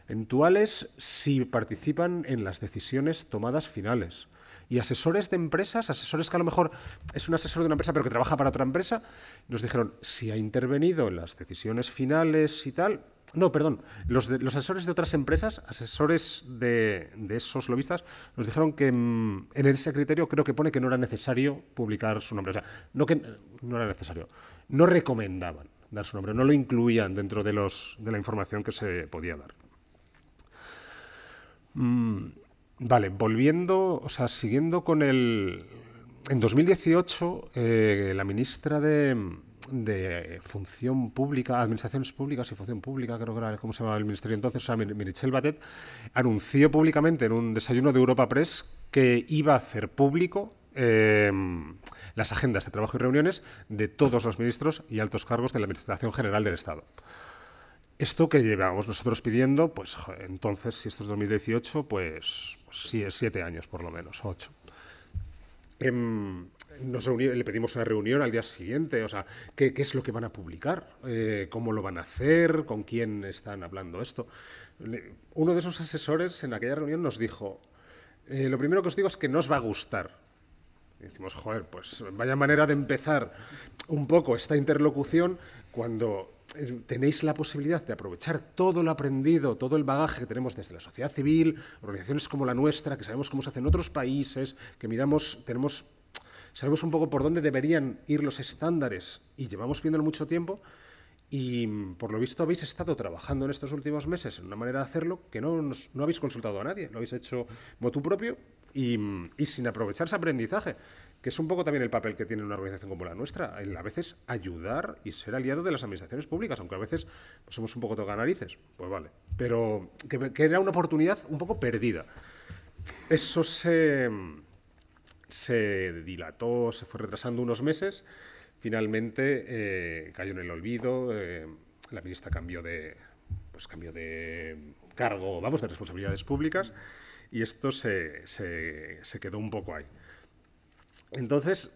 eventuales si participan en las decisiones tomadas finales y asesores de empresas, asesores que a lo mejor es un asesor de una empresa pero que trabaja para otra empresa, nos dijeron, si ha intervenido en las decisiones finales y tal, no, perdón, los, los asesores de otras empresas, asesores de, esos lobistas, nos dijeron que mm, en ese criterio creo que pone que no era necesario publicar su nombre, o sea, no que no era necesario, no recomendaban dar su nombre, no lo incluían dentro de, los, de la información que se podía dar. Mm, Vale, volviendo, o sea, siguiendo con el... En 2018, eh, la ministra de, Función Pública, Administraciones Públicas y Función Pública, creo que era ¿cómo se llamaba el ministerio entonces, o sea, Michelle Batet, anunció públicamente en un desayuno de Europa Press que iba a hacer público em, las agendas de trabajo y reuniones de todos los ministros y altos cargos de la Administración General del Estado. Esto que llevamos nosotros pidiendo, pues entonces, si esto es 2018, pues siete años por lo menos, ocho. Em, nos le pedimos una reunión al día siguiente, o sea, ¿qué, es lo que van a publicar? Eh, ¿Cómo lo van a hacer? ¿Con quién están hablando esto? Uno de esos asesores en aquella reunión nos dijo, eh, lo primero que os digo es que nos va a gustar. decimos, joder, pues vaya manera de empezar un poco esta interlocución cuando eh, tenéis la posibilidad de aprovechar todo lo aprendido, todo el bagaje que tenemos desde la sociedad civil, organizaciones como la nuestra, que sabemos cómo se hacen en otros países, que miramos, tenemos, sabemos un poco por dónde deberían ir los estándares y llevamos viéndolo mucho tiempo. Y mm, por lo visto habéis estado trabajando en estos últimos meses en una manera de hacerlo que no, no habéis consultado a nadie, lo habéis hecho motu propio y, mm, y sin aprovechar ese aprendizaje que es un poco también el papel que tiene una organización como la nuestra, a veces ayudar y ser aliado de las administraciones públicas, aunque a veces pues, somos un poco tocanarices, pues vale, pero que, era una oportunidad un poco perdida. Eso se, se dilató, se fue retrasando unos meses, finalmente eh, cayó en el olvido, eh, la ministra cambió de, pues de cargo, vamos, de responsabilidades públicas, y esto se quedó un poco ahí. Entonces,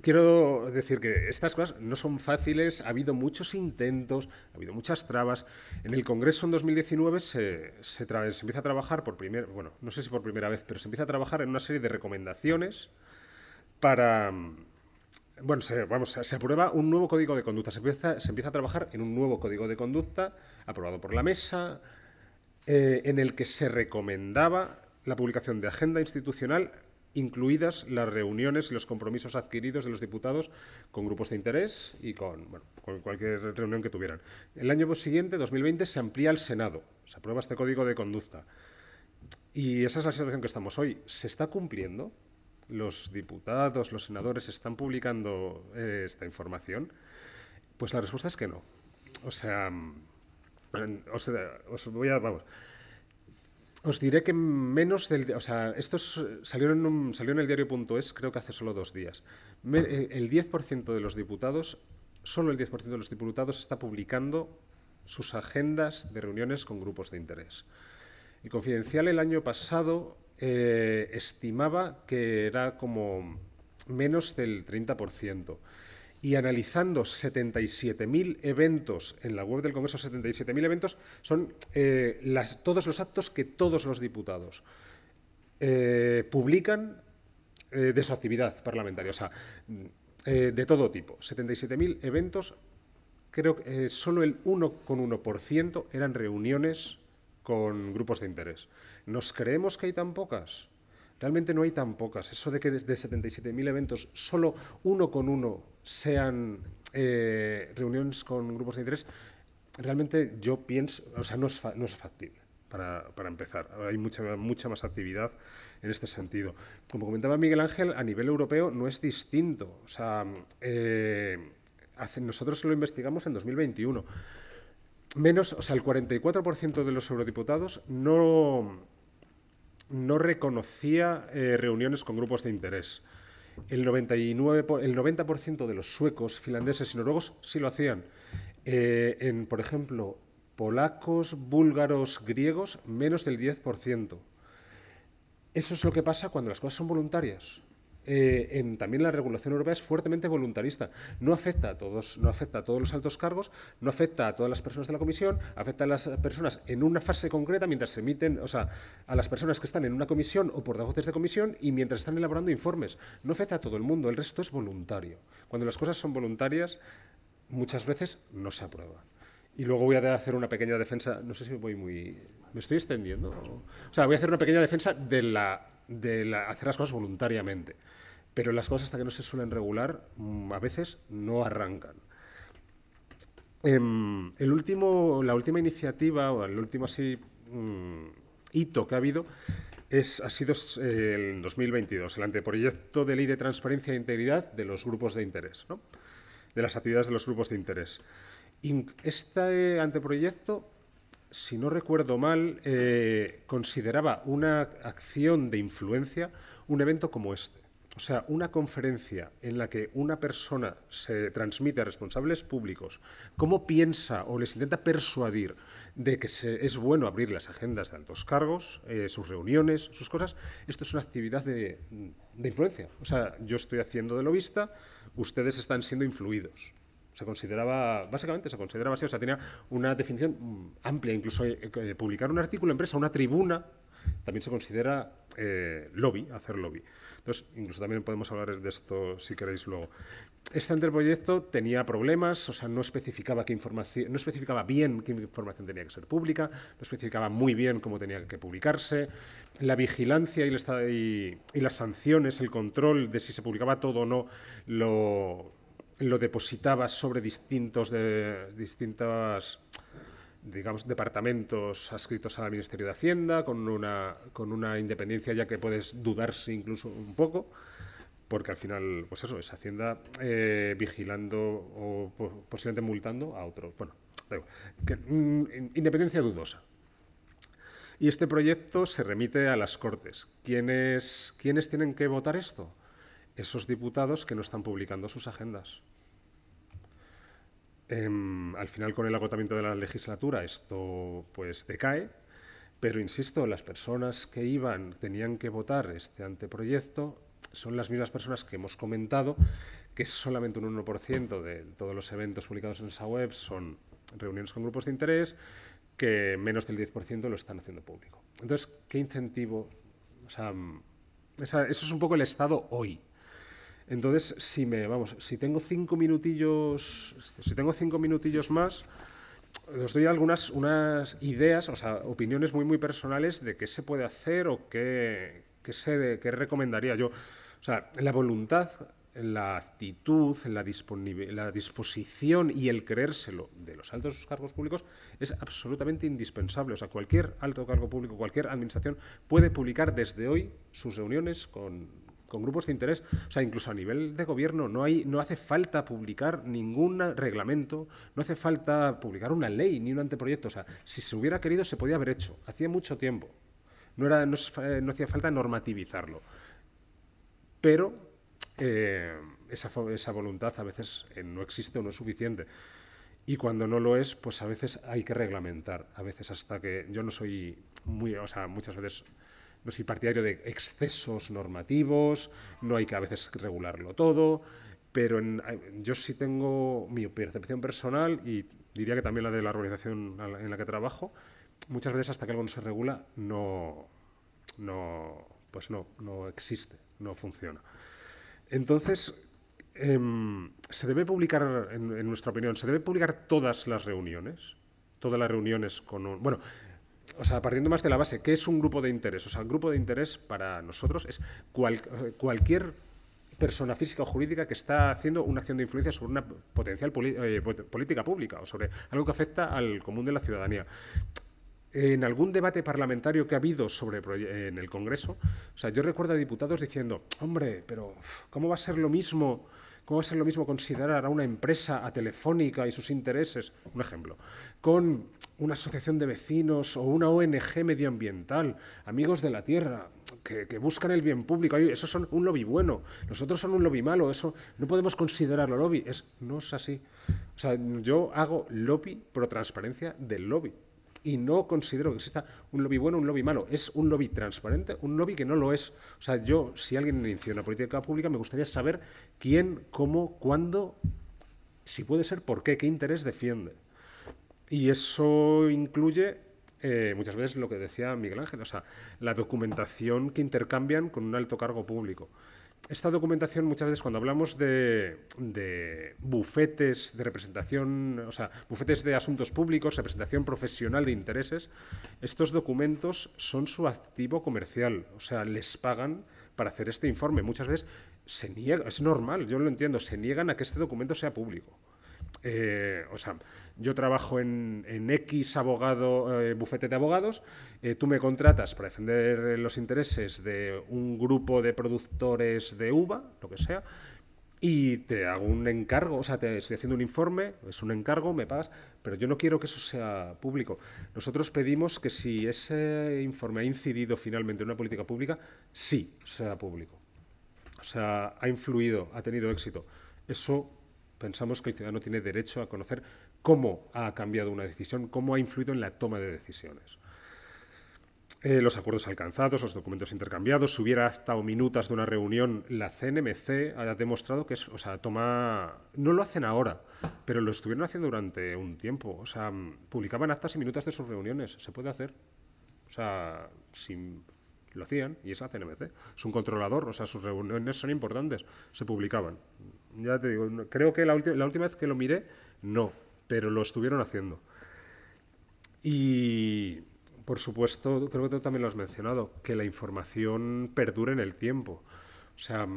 quiero decir que estas cosas no son fáciles, ha habido muchos intentos, ha habido muchas trabas. En el Congreso en 2019 se, empieza a trabajar por bueno, no sé si por primera vez, pero se empieza a trabajar en una serie de recomendaciones para... Bueno, se, vamos, se aprueba un nuevo código de conducta, se empieza, a trabajar en un nuevo código de conducta aprobado por la mesa, eh, en el que se recomendaba la publicación de agenda institucional incluidas las reuniones y los compromisos adquiridos de los diputados con grupos de interés y con, cualquier reunión que tuvieran. El año siguiente, 2020, se amplía el Senado, se aprueba este código de conducta. Y esa es la situación que estamos hoy. ¿Se está cumpliendo? ¿Los diputados, los senadores están publicando eh, esta información? Pues la respuesta es que no. O sea, mm, os voy a, vamos, os diré que menos del... O sea, estos eh, salieron salió en el diario.es creo que hace solo dos días. Eh, el 10% de los diputados, solo el 10% de los diputados está publicando sus agendas de reuniones con grupos de interés. Y Confidencial el año pasado eh, estimaba que era como menos del 30% y analizando 77.000 eventos en la web del Congreso, 77.000 eventos son eh, las, todos los actos que todos los diputados eh, publican eh, de su actividad parlamentaria, o sea, mm, de todo tipo. 77.000 eventos, creo que solo el 1,1% eran reuniones con grupos de interés. ¿Nos creemos que hay tan pocas? Realmente no hay tan pocas. Eso de que de 77.000 eventos solo uno con uno sean eh, reuniones con grupos de interés, realmente yo pienso, o sea, no es, factible. Para, empezar. Hay mucha, mucha más actividad en este sentido. Como comentaba Miguel Ángel, a nivel europeo no es distinto. O sea, eh, nosotros lo investigamos en 2021. Menos, o sea, el 44% de los eurodiputados no, no reconocía eh, reuniones con grupos de interés. El, 99, el 90% de los suecos, finlandeses y noruegos sí lo hacían. Eh, en, por ejemplo, polacos, búlgaros, griegos, menos del 10%. Eso es lo que pasa cuando las cosas son voluntarias. Eh, en, también la regulación europea es fuertemente voluntarista. No afecta a todos, no afecta a todos los altos cargos, no afecta a todas las personas de la comisión, afecta a las personas en una fase concreta mientras se emiten, o sea, a las personas que están en una comisión o portavoces de comisión y mientras están elaborando informes. No afecta a todo el mundo, el resto es voluntario. Cuando las cosas son voluntarias, muchas veces no se aprueban. Y luego voy a hacer una pequeña defensa, no sé si voy muy... ¿Me estoy extendiendo? O sea, voy a hacer una pequeña defensa de la de hacer las cosas voluntariamente. Pero las cosas hasta que no se suelen regular, mm, a veces no arrancan. Em, el último, la última iniciativa, o el último así mm, hito que ha habido, es, ha sido eh, el 2022, el anteproyecto de ley de transparencia e integridad de los grupos de interés, de las actividades de los grupos de interés. este anteproyecto si no recuerdo mal, eh, consideraba una acción de influencia un evento como este. O sea, una conferencia en la que una persona se transmite a responsables públicos cómo piensa o les intenta persuadir de que es bueno abrir las agendas de altos cargos, eh, sus reuniones, sus cosas, esto es una actividad de, de influencia. O sea, yo estoy haciendo de lobista, ustedes están siendo influidos se consideraba, básicamente se consideraba así, o sea, tenía una definición mm, amplia, incluso eh, eh, publicar un artículo en empresa, una tribuna, también se considera eh, lobby, hacer lobby. Entonces, incluso también podemos hablar de esto si queréis luego. Este anteproyecto tenía problemas, o sea, no especificaba, qué información, no especificaba bien qué información tenía que ser pública, no especificaba muy bien cómo tenía que publicarse. La vigilancia y, y las sanciones, el control de si se publicaba todo o no, lo, lo depositaba sobre distintos distintas digamos, departamentos adscritos al Ministerio de Hacienda, con una, con una independencia ya que puedes dudarse incluso un poco, porque al final, pues eso, es Hacienda eh, vigilando o posiblemente multando a otro. Bueno, mm, independencia dudosa. Y este proyecto se remite a las Cortes. ¿Quiénes tienen que votar esto? esos diputados que no están publicando sus agendas. Em, al final, con el agotamiento de la legislatura, esto pues decae, pero insisto, las personas que iban, tenían que votar este anteproyecto, son las mismas personas que hemos comentado, que es solamente un 1% de todos los eventos publicados en esa web son reuniones con grupos de interés, que menos del 10% lo están haciendo público. Entonces, ¿qué incentivo? eso es un poco el estado hoy. Entonces, si me, vamos, si tengo cinco minutillos, si tengo cinco minutillos más, os doy algunas unas ideas, o sea, opiniones muy, muy personales de qué se puede hacer o qué, se, qué recomendaría yo. O sea, la voluntad, la actitud, la, la disposición y el creérselo de los altos cargos públicos es absolutamente indispensable. O sea, cualquier alto cargo público, cualquier administración puede publicar desde hoy sus reuniones con con grupos de interés, o sea, incluso a nivel de gobierno no hay no hace falta publicar ningún reglamento, no hace falta publicar una ley ni un anteproyecto, o sea, si se hubiera querido se podía haber hecho, hacía mucho tiempo. No era eh, hacía falta normativizarlo. Pero eh, esa, esa voluntad a veces eh, no existe o no es suficiente. Y cuando no lo es, pues a veces hay que reglamentar, a veces hasta que yo no soy muy, o sea, muchas veces no soy partidario de excesos normativos, no hay que a veces regularlo todo, pero yo sí tengo mi percepción personal y diría que también la de la organización en la que trabajo, muchas veces hasta que algo no se regula no, no, pues no, no existe, no funciona. Entonces, em, se debe publicar, en, nuestra opinión, se debe publicar todas las reuniones, todas las reuniones con un... Bueno, o sea, partiendo más de la base, ¿qué es un grupo de interés? O sea, el grupo de interés para nosotros es cualquier persona física o jurídica que está haciendo una acción de influencia sobre una potencial eh, política pública o sobre algo que afecta al común de la ciudadanía. En algún debate parlamentario que ha habido sobre en el Congreso, o sea, yo recuerdo a diputados diciendo, hombre, pero ¿cómo va a ser lo mismo ¿Cómo es lo mismo considerar a una empresa, a Telefónica y sus intereses, un ejemplo, con una asociación de vecinos o una ONG medioambiental, amigos de la tierra, que, buscan el bien público? Eso esos son un lobby bueno, nosotros son un lobby malo, eso no podemos considerarlo lobby, es, no es así. O sea, yo hago lobby pro transparencia del lobby y no considero que exista un lobby bueno, un lobby malo. Es un lobby transparente, un lobby que no lo es. O sea, yo, si alguien inició una política pública, me gustaría saber quién, cómo, cuándo, si puede ser, por qué, qué interés defiende. Y eso incluye eh, muchas veces lo que decía Miguel Ángel, o sea, la documentación que intercambian con un alto cargo público esta documentación muchas veces cuando hablamos de, bufetes de representación, o sea, bufetes de asuntos públicos, representación profesional de intereses, estos documentos son su activo comercial, o sea, les pagan para hacer este informe. Muchas veces se niega, es normal, yo lo entiendo, se niegan a que este documento sea público. Eh, o sea, yo trabajo en, X abogado, eh, bufete de abogados, eh, tú me contratas para defender los intereses de un grupo de productores de uva, lo que sea, y te hago un encargo, o sea, te estoy haciendo un informe, es un encargo, me pagas, pero yo no quiero que eso sea público. Nosotros pedimos que si ese informe ha incidido finalmente en una política pública, sí sea público. O sea, ha influido, ha tenido éxito. Eso pensamos que el ciudadano tiene derecho a conocer cómo ha cambiado una decisión, cómo ha influido en la toma de decisiones. Eh, los acuerdos alcanzados, los documentos intercambiados, si hubiera acta o minutas de una reunión, la CNMC ha demostrado que es, o sea, toma, no lo hacen ahora, pero lo estuvieron haciendo durante un tiempo, o sea, publicaban actas y minutas de sus reuniones, se puede hacer, o sea, si lo hacían y es la CNMC, es un controlador, o sea, sus reuniones son importantes, se publicaban, ya te digo, creo que la, última vez que lo miré, no, pero lo estuvieron haciendo. Y, por supuesto, creo que tú también lo has mencionado, que la información perdure en el tiempo. O sea,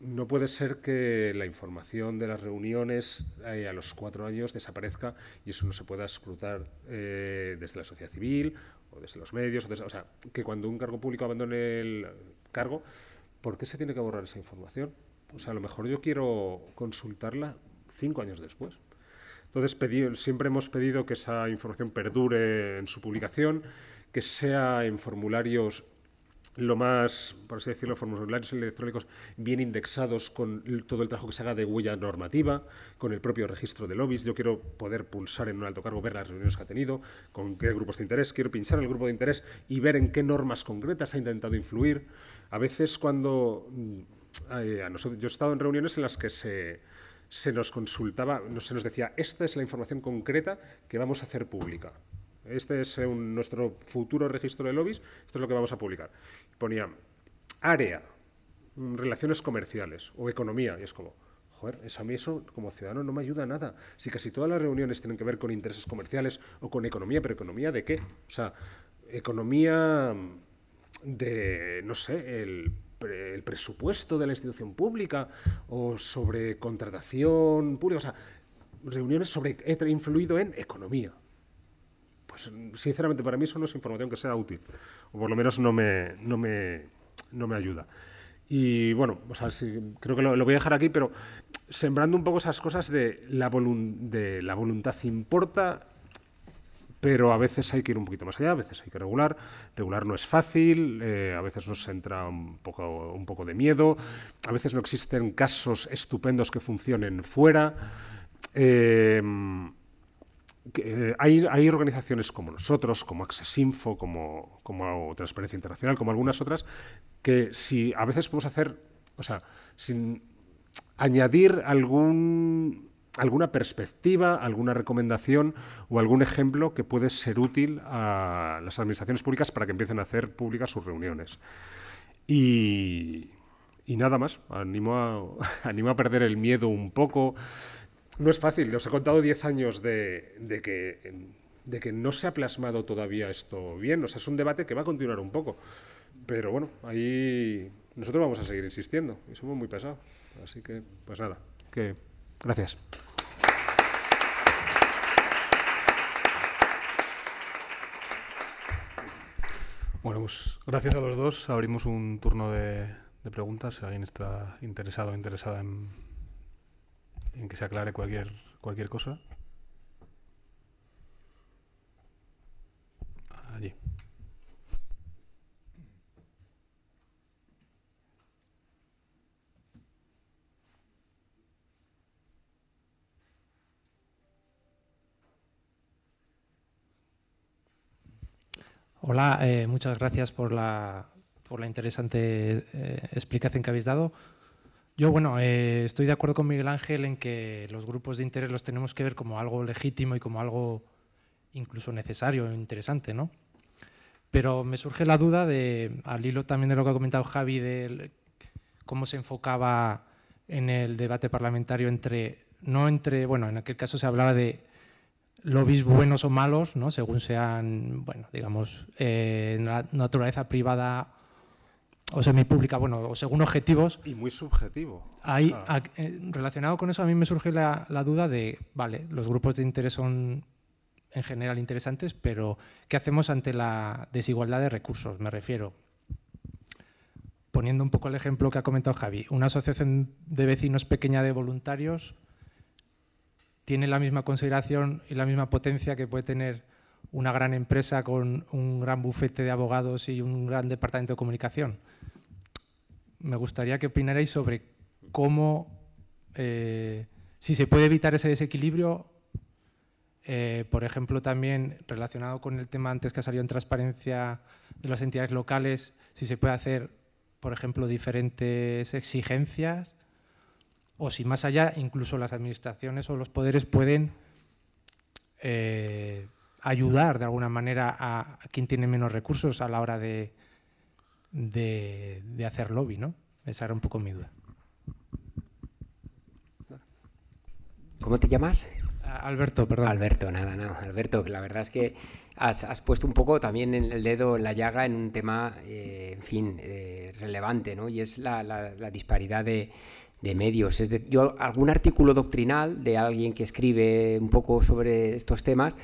no puede ser que la información de las reuniones eh, a los cuatro años desaparezca y eso no se pueda escrutar eh, desde la sociedad civil o desde los medios. o sea, que cuando un cargo público abandone el cargo, ¿por qué se tiene que borrar esa información? Pues a lo mejor yo quiero consultarla cinco años después. Entonces siempre hemos pedido que esa información perdure en su publicación, que sea en formularios lo más, por así decirlo, formularios electrónicos bien indexados con todo el trabajo que se haga de huella normativa, con el propio registro de lobbies. Yo quiero poder pulsar en un alto cargo, ver las reuniones que ha tenido, con qué grupos de interés, quiero pinchar en el grupo de interés y ver en qué normas concretas ha intentado influir. A veces cuando mm, eh, yo he estado en reuniones en las que se, nos consultaba, se nos decía, esta es la información concreta que vamos a hacer pública. Este es eh, nuestro futuro registro de lobbies, esto es lo que vamos a publicar. Ponía área, mm, relaciones comerciales o economía, y es como, joder, eso a mí eso como ciudadano no me ayuda nada. Si casi todas las reuniones tienen que ver con intereses comerciales o con economía, pero economía de qué? O sea, economía de, no sé, el el presupuesto de la institución pública o sobre contratación pública, o sea, reuniones sobre he influido en economía. Pues sinceramente para mí eso no es información que sea útil, o por lo menos no me, no me, no me ayuda. Y bueno, o sea, creo que lo, voy a dejar aquí, pero sembrando un poco esas cosas de la, de la voluntad importa, pero a veces hay que ir un poquito más allá, a veces hay que regular. Regular no es fácil, eh, a veces nos entra un poco, un poco de miedo, a veces no existen casos estupendos que funcionen fuera. Eh, eh, hay, organizaciones como nosotros, como Info, como, como Transparencia Internacional, como algunas otras, que si a veces podemos hacer, o sea, sin añadir algún alguna perspectiva, alguna recomendación o algún ejemplo que puede ser útil a las administraciones públicas para que empiecen a hacer públicas sus reuniones. Y, y nada más, animo a, animo a perder el miedo un poco. No es fácil, os he contado 10 años de, de, que, de que no se ha plasmado todavía esto bien, o sea, es un debate que va a continuar un poco. Pero bueno, ahí nosotros vamos a seguir insistiendo y somos muy pesados. Así que, pues nada, que Gracias. Bueno, pues gracias a los dos. Abrimos un turno de, preguntas. Si alguien está interesado o interesada en, en que se aclare cualquier, cualquier cosa. Hola, eh, muchas gracias por la, interesante eh, explicación que habéis dado. Yo, bueno, eh, estoy de acuerdo con Miguel Ángel en que los grupos de interés los tenemos que ver como algo legítimo y como algo incluso necesario e interesante, ¿no? Pero me surge la duda de, al hilo también de lo que ha comentado Javi, de cómo se enfocaba en el debate parlamentario entre, no entre, bueno, en aquel caso se hablaba de lobbies buenos o malos, ¿no? según sean, bueno, digamos, la eh, naturaleza privada o semipública, bueno, o según objetivos. Y muy subjetivo. Eh, relacionado con eso, a mí me surge la, la, duda de, vale, los grupos de interés son en general interesantes, pero ¿qué hacemos ante la desigualdad de recursos? Me refiero, poniendo un poco el ejemplo que ha comentado Javi, una asociación de vecinos pequeña de voluntarios tiene la misma consideración y la misma potencia que puede tener una gran empresa con un gran bufete de abogados y un gran departamento de comunicación. Me gustaría que opinarais sobre cómo, eh, si se puede evitar ese desequilibrio, eh, por ejemplo, también relacionado con el tema antes que ha salido en transparencia de las entidades locales, si se puede hacer, por ejemplo, diferentes exigencias o si más allá, incluso las administraciones o los poderes pueden eh, ayudar de alguna manera a, quien tiene menos recursos a la hora de, hacer lobby, ¿no? Esa era un poco mi duda. ¿Cómo te llamas? Alberto, perdón. Alberto, nada, nada. Alberto, la verdad es que has, puesto un poco también el dedo en la llaga en un tema, eh, en fin, eh, relevante, ¿no? Y es la disparidad de, de medios. Es de, algún artículo doctrinal de alguien que escribe un poco sobre estos temas,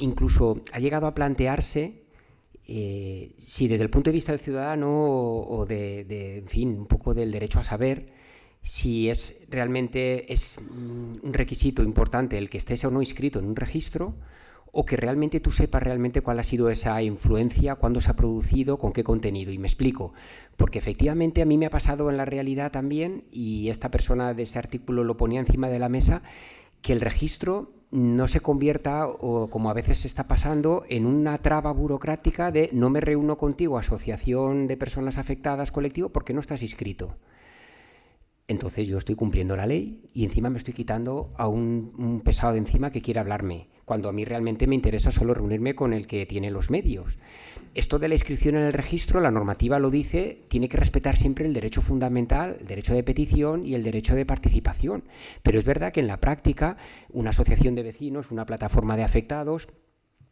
incluso ha llegado a plantearse eh, si desde el punto de vista del ciudadano o, de, en fin, un poco del derecho a saber, si es realmente es mm, un requisito importante el que estés o no inscrito en un registro o que realmente tú sepas realmente cuál ha sido esa influencia, cuándo se ha producido, con qué contenido. Y me explico, porque efectivamente a mí me ha pasado en la realidad también, y esta persona de este artículo lo ponía encima de la mesa, que el registro no se convierta, o como a veces se está pasando, en una traba burocrática de no me reúno contigo, asociación de personas afectadas, colectivo, porque no estás inscrito. Entonces yo estoy cumpliendo la ley y encima me estoy quitando a un, un pesado de encima que quiere hablarme cuando a mí realmente me interesa solo reunirme con el que tiene los medios. Esto de la inscripción en el registro, la normativa lo dice, tiene que respetar siempre el derecho fundamental, el derecho de petición y el derecho de participación. Pero es verdad que en la práctica, una asociación de vecinos, una plataforma de afectados,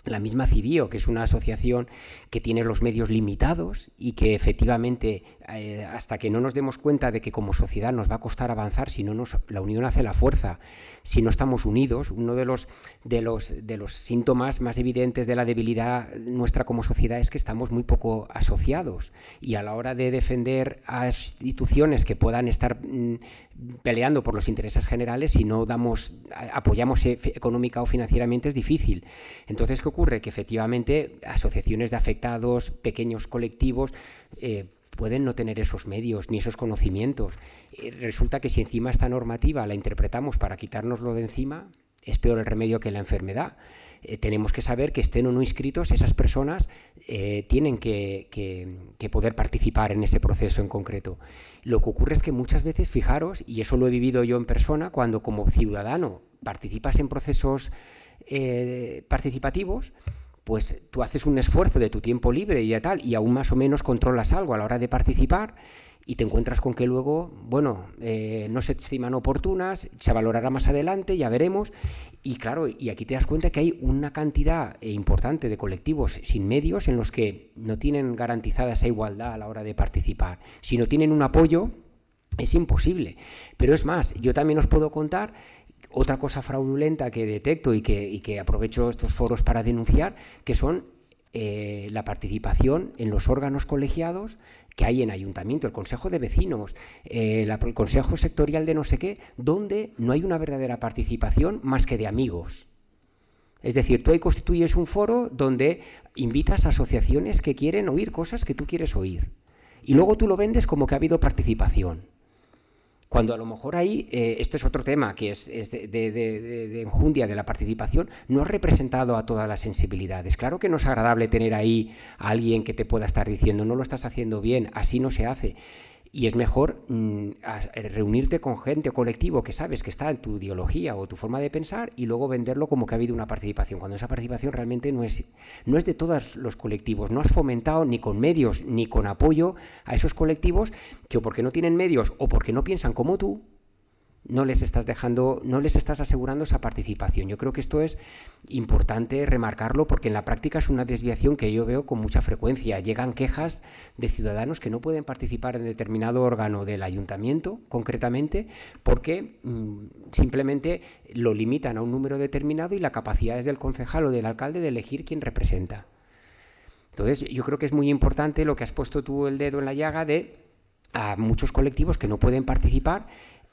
la misma CIBIO, que es una asociación que tiene los medios limitados y que efectivamente eh, hasta que no nos demos cuenta de que como sociedad nos va a costar avanzar si no nos, la unión hace la fuerza, si no estamos unidos, uno de los, de, los, de los síntomas más evidentes de la debilidad nuestra como sociedad es que estamos muy poco asociados y a la hora de defender a instituciones que puedan estar mm, peleando por los intereses generales, si no damos, apoyamos e, económica o financieramente es difícil. Entonces, ¿qué ocurre? Que efectivamente asociaciones de afectados, pequeños colectivos, eh, pueden no tener esos medios ni esos conocimientos. Eh, resulta que si encima esta normativa la interpretamos para quitárnoslo de encima, es peor el remedio que la enfermedad. Eh, tenemos que saber que estén o no inscritos, esas personas eh, tienen que, poder participar en ese proceso en concreto. Lo que ocurre es que muchas veces, fijaros, y eso lo he vivido yo en persona, cuando como ciudadano participas en procesos participativos, pues tú haces un esfuerzo de tu tiempo libre y tal, y aún más o menos controlas algo a la hora de participar y te encuentras con que luego, bueno, eh, no se estiman oportunas, se valorará más adelante, ya veremos. Y claro, y aquí te das cuenta que hay una cantidad eh, importante de colectivos sin medios en los que no tienen garantizada esa igualdad a la hora de participar. Si no tienen un apoyo, es imposible. Pero es más, yo también os puedo contar otra cosa fraudulenta que detecto y que, aprovecho estos foros para denunciar, que son eh, la participación en los órganos colegiados que hay en ayuntamiento, el consejo de vecinos, eh, el consejo sectorial de no sé qué, donde no hay una verdadera participación más que de amigos. Es decir, tú ahí constituyes un foro donde invitas a asociaciones que quieren oír cosas que tú quieres oír. Y luego tú lo vendes como que ha habido participación. Cuando a lo mejor ahí, eh, esto es otro tema que es, de, de, de, de, enjundia de la participación, no ha representado a todas las sensibilidades. Claro que no es agradable tener ahí a alguien que te pueda estar diciendo, no lo estás haciendo bien, así no se hace. Y es mejor mm, eh, reunirte con gente o colectivo que sabes que está en tu ideología o tu forma de pensar y luego venderlo como que ha habido una participación, cuando esa participación realmente no es, no es de todos los colectivos. No has fomentado ni con medios ni con apoyo a esos colectivos que o porque no tienen medios o porque no piensan como tú, no les estás dejando, no les estás asegurando esa participación. Yo creo que esto es importante remarcarlo porque en la práctica es una desviación que yo veo con mucha frecuencia. Llegan quejas de ciudadanos que no pueden participar en determinado órgano del ayuntamiento, concretamente, porque mm, simplemente lo limitan a un número determinado y la capacidad es del concejal o del alcalde de elegir quién representa. Entonces, yo creo que es muy importante lo que has puesto tú el dedo en la llaga de a muchos colectivos que no pueden participar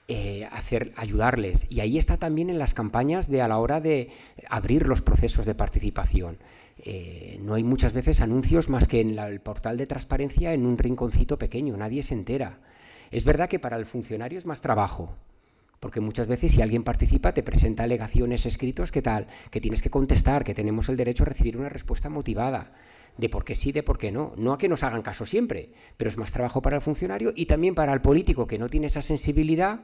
eh, hacer, ayudarles. Y ahí está también en las campañas de a la hora de abrir los procesos de participación. Eh, no hay muchas veces anuncios más que en el portal de transparencia en un rinconcito pequeño, nadie se entera. Es verdad que para el funcionario es más trabajo, porque muchas veces si alguien participa te presenta alegaciones escritos, ¿qué tal? Que tienes que contestar, que tenemos el derecho a recibir una respuesta motivada de por qué sí, de por qué no. No a que nos hagan caso siempre, pero es más trabajo para el funcionario y también para el político que no tiene esa sensibilidad,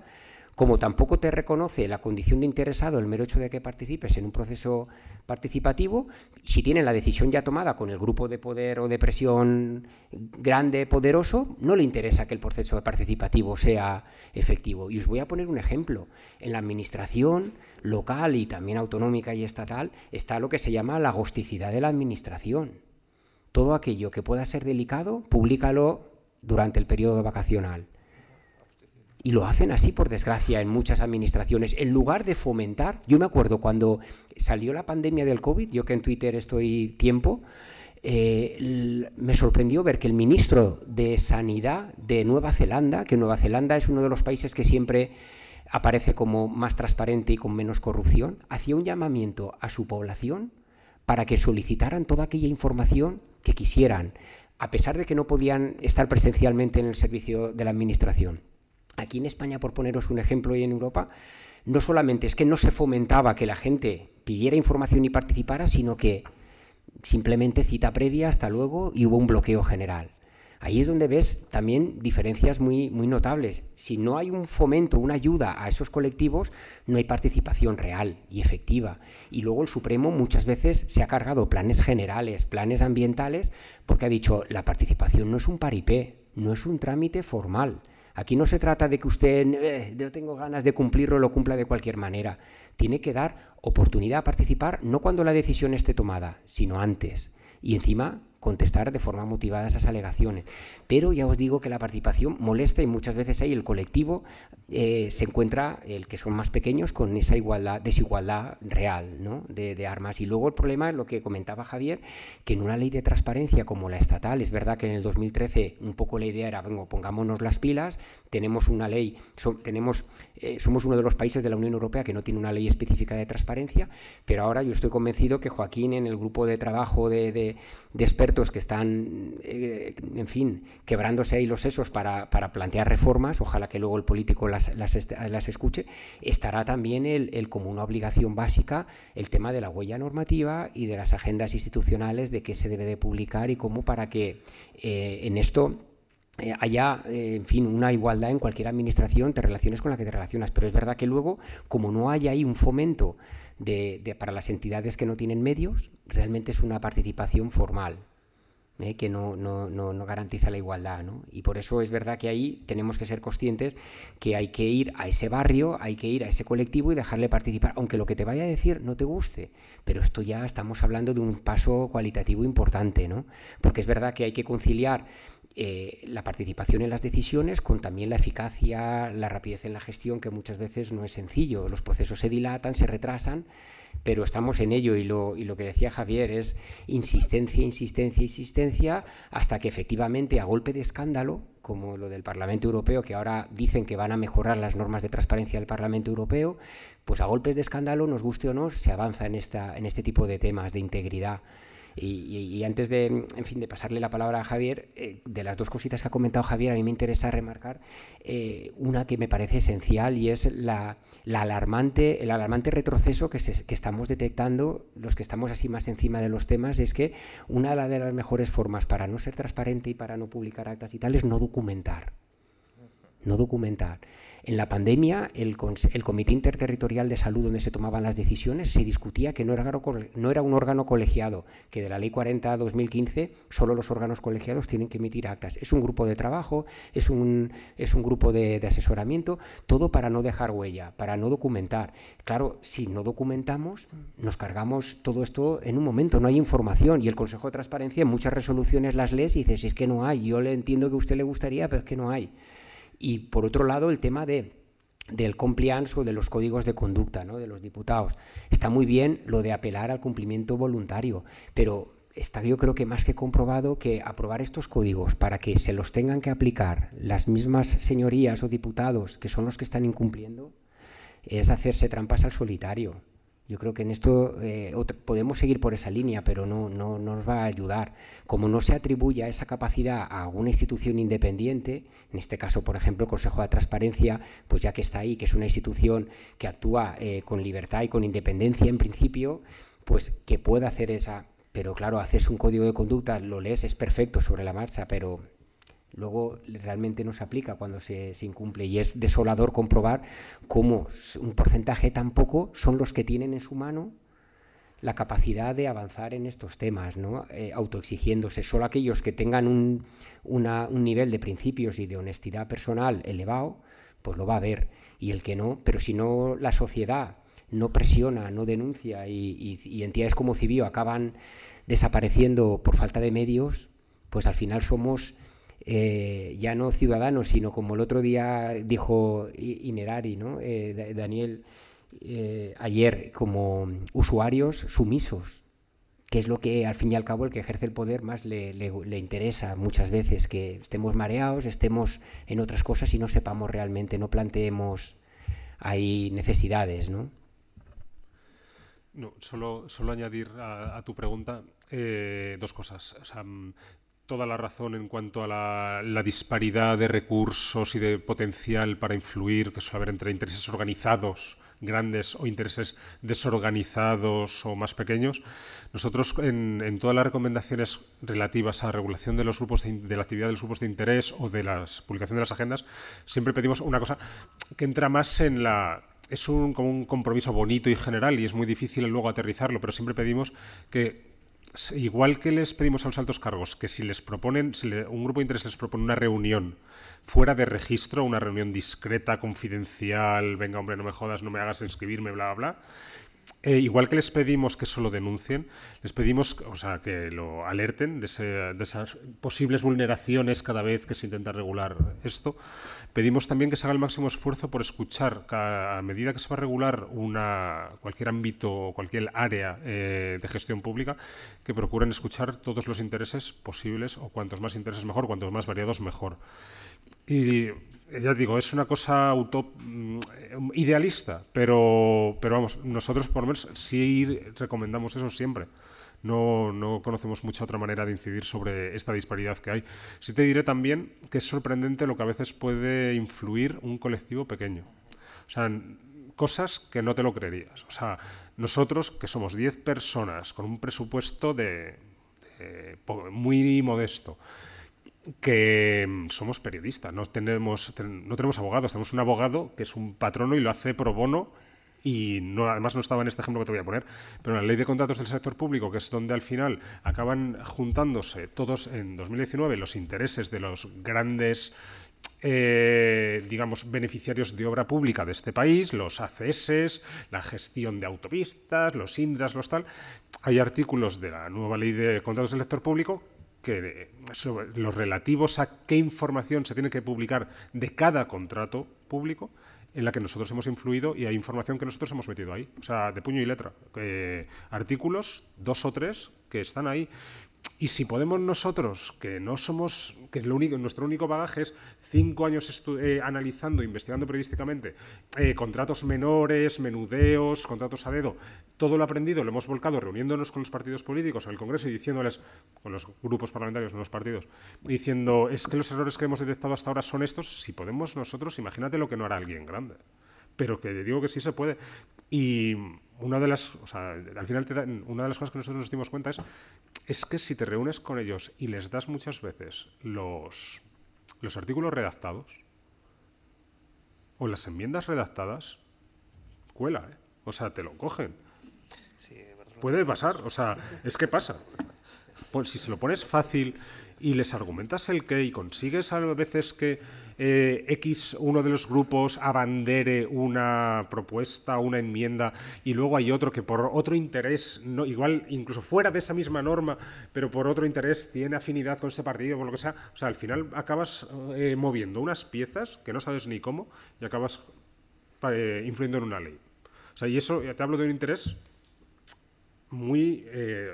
como tampoco te reconoce la condición de interesado el mero hecho de que participes en un proceso participativo, si tiene la decisión ya tomada con el grupo de poder o de presión grande, poderoso, no le interesa que el proceso participativo sea efectivo. Y os voy a poner un ejemplo. En la administración local y también autonómica y estatal está lo que se llama la agosticidad de la administración. Todo aquello que pueda ser delicado, públicalo durante el periodo vacacional. Y lo hacen así, por desgracia, en muchas administraciones. En lugar de fomentar, yo me acuerdo cuando salió la pandemia del COVID, yo que en Twitter estoy tiempo, eh, me sorprendió ver que el ministro de Sanidad de Nueva Zelanda, que Nueva Zelanda es uno de los países que siempre aparece como más transparente y con menos corrupción, hacía un llamamiento a su población para que solicitaran toda aquella información que quisieran, a pesar de que no podían estar presencialmente en el servicio de la Administración. Aquí en España, por poneros un ejemplo, y en Europa, no solamente es que no se fomentaba que la gente pidiera información y participara, sino que simplemente cita previa, hasta luego, y hubo un bloqueo general ahí es donde ves también diferencias muy, muy notables. Si no hay un fomento, una ayuda a esos colectivos, no hay participación real y efectiva. Y luego el Supremo muchas veces se ha cargado planes generales, planes ambientales, porque ha dicho, la participación no es un paripé, no es un trámite formal. Aquí no se trata de que usted eh, yo tengo ganas de cumplirlo, lo cumpla de cualquier manera. Tiene que dar oportunidad a participar no cuando la decisión esté tomada, sino antes. Y encima contestar de forma motivada esas alegaciones pero ya os digo que la participación molesta y muchas veces ahí el colectivo eh, se encuentra, el que son más pequeños, con esa igualdad, desigualdad real de, armas. Y luego el problema es lo que comentaba Javier, que en una ley de transparencia como la estatal, es verdad que en el 2013 un poco la idea era, vengo, pongámonos las pilas, tenemos una ley, tenemos, eh, somos uno de los países de la Unión Europea que no tiene una ley específica de transparencia, pero ahora yo estoy convencido que Joaquín en el grupo de trabajo de, expertos que están, eh, en fin, quebrándose ahí los sesos para, plantear reformas, ojalá que luego el político las, escuche, estará también el, como una obligación básica el tema de la huella normativa y de las agendas institucionales de qué se debe de publicar y cómo para que eh, en esto eh, haya, eh, en fin, una igualdad en cualquier administración, te relaciones con la que te relacionas. Pero es verdad que luego, como no hay ahí un fomento de, para las entidades que no tienen medios, realmente es una participación formal. ¿eh? que no, garantiza la igualdad. Y por eso es verdad que ahí tenemos que ser conscientes que hay que ir a ese barrio, hay que ir a ese colectivo y dejarle participar, aunque lo que te vaya a decir no te guste. Pero esto ya estamos hablando de un paso cualitativo importante, porque es verdad que hay que conciliar eh, la participación en las decisiones con también la eficacia, la rapidez en la gestión, que muchas veces no es sencillo. Los procesos se dilatan, se retrasan pero estamos en ello y lo, y lo que decía Javier es insistencia, insistencia, insistencia, hasta que efectivamente a golpe de escándalo, como lo del Parlamento Europeo, que ahora dicen que van a mejorar las normas de transparencia del Parlamento Europeo, pues a golpes de escándalo, nos guste o no, se avanza en, esta, en este tipo de temas de integridad y, antes de, en fin, de pasarle la palabra a Javier, eh, de las dos cositas que ha comentado Javier, a mí me interesa remarcar eh, una que me parece esencial y es la, alarmante, el alarmante retroceso que, que estamos detectando, los que estamos así más encima de los temas, es que una de las mejores formas para no ser transparente y para no publicar actas y tal es no documentar. No documentar. En la pandemia, el, Comité Interterritorial de Salud, donde se tomaban las decisiones, se discutía que no era, un órgano colegiado, que de la Ley 40-2015 solo los órganos colegiados tienen que emitir actas. Es un grupo de trabajo, es un, es un grupo de, asesoramiento, todo para no dejar huella, para no documentar. Claro, si no documentamos, nos cargamos todo esto en un momento, no hay información. Y el Consejo de Transparencia en muchas resoluciones las lees y dices, es que no hay, yo le entiendo que a usted le gustaría, pero es que no hay. Y por otro lado, el tema de del compliance o de los códigos de conducta ¿no? de los diputados. Está muy bien lo de apelar al cumplimiento voluntario, pero está yo creo que más que comprobado que aprobar estos códigos para que se los tengan que aplicar las mismas señorías o diputados que son los que están incumpliendo es hacerse trampas al solitario. Yo creo que en esto eh, podemos seguir por esa línea, pero no, nos va a ayudar. Como no se atribuya esa capacidad a una institución independiente, en este caso, por ejemplo, el Consejo de Transparencia, pues ya que está ahí, que es una institución que actúa eh, con libertad y con independencia en principio, pues que pueda hacer esa. Pero claro, haces un código de conducta, lo lees, es perfecto sobre la marcha, pero Luego realmente no se aplica cuando se, incumple y es desolador comprobar cómo un porcentaje tan poco son los que tienen en su mano la capacidad de avanzar en estos temas, ¿no? Eh, autoexigiéndose. Solo aquellos que tengan un, un nivel de principios y de honestidad personal elevado, pues lo va a ver. Y el que no, pero si no la sociedad no presiona, no denuncia y, y entidades como Cibio acaban desapareciendo por falta de medios, pues al final somos eh, ya no ciudadanos, sino como el otro día dijo Inerari, ¿no? Eh, Daniel, eh, ayer, como usuarios sumisos, que es lo que al fin y al cabo el que ejerce el poder más le, le, interesa muchas veces, que estemos mareados, estemos en otras cosas y no sepamos realmente, no planteemos ahí necesidades, ¿no? No, solo, solo añadir a, tu pregunta dos cosas. O sea, toda la razón en cuanto a la, disparidad de recursos y de potencial para influir, que suele haber entre intereses organizados grandes o intereses desorganizados o más pequeños. Nosotros en, todas las recomendaciones relativas a la regulación de los grupos de, la actividad de los grupos de interés o de la publicación de las agendas, siempre pedimos una cosa que entra más en la es como un compromiso bonito y general y es muy difícil luego aterrizarlo, pero siempre pedimos que igual que les pedimos a los altos cargos que si les proponen, un grupo de interés les propone una reunión fuera de registro, una reunión discreta, confidencial, venga hombre, no me jodas, no me hagas inscribirme, bla, bla, bla. Eh, igual que les pedimos que eso lo denuncien, les pedimos, o sea, que lo alerten de esas posibles vulneraciones cada vez que se intenta regular esto. Pedimos también que se haga el máximo esfuerzo por escuchar a medida que se va a regular una, cualquier ámbito o cualquier área eh, de gestión pública, que procuren escuchar todos los intereses posibles o cuantos más intereses mejor, cuantos más variados mejor. Y ya digo, es una cosa auto, mm, idealista, pero, pero vamos, nosotros por lo menos sí recomendamos eso siempre no, conocemos mucha otra manera de incidir sobre esta disparidad que hay. Sí te diré también que es sorprendente lo que a veces puede influir un colectivo pequeño. O sea, cosas que no te lo creerías. O sea, nosotros que somos 10 personas con un presupuesto de, de, muy modesto, que somos periodistas, no tenemos, no tenemos abogados, tenemos un abogado que es un patrono y lo hace pro bono y no, además no estaba en este ejemplo que te voy a poner, pero en la ley de contratos del sector público, que es donde al final acaban juntándose todos en 2019 los intereses de los grandes eh, digamos, beneficiarios de obra pública de este país, los ACS, la gestión de autopistas, los INDRAS, los tal. Hay artículos de la nueva ley de contratos del sector público que eh, sobre los relativos a qué información se tiene que publicar de cada contrato público en la que nosotros hemos influido y hay información que nosotros hemos metido ahí. O sea, de puño y letra. Eh, artículos, dos o tres, que están ahí. Y si podemos nosotros, que no somos, que lo único, nuestro único bagaje es cinco años eh, analizando, investigando periodísticamente eh, contratos menores, menudeos, contratos a dedo, todo lo aprendido lo hemos volcado reuniéndonos con los partidos políticos en el Congreso y diciéndoles, con los grupos parlamentarios, no los partidos, diciendo, es que los errores que hemos detectado hasta ahora son estos, si podemos nosotros, imagínate lo que no hará alguien grande pero que digo que sí se puede. Y una de las, al final una de las cosas que nosotros nos dimos cuenta es, que si te reúnes con ellos y les das muchas veces los, los artículos redactados o las enmiendas redactadas, cuela, ¿eh? o sea, te lo cogen. Sí, Puede pasar, o sea, es que pasa. Pues si se lo pones fácil y les argumentas el qué y consigues a veces que eh, X, uno de los grupos, abandere una propuesta, una enmienda, y luego hay otro que por otro interés, no, igual incluso fuera de esa misma norma, pero por otro interés tiene afinidad con ese partido, por lo que sea. O sea, al final acabas eh, moviendo unas piezas que no sabes ni cómo y acabas eh, influyendo en una ley. O sea, y eso, ya te hablo de un interés muy,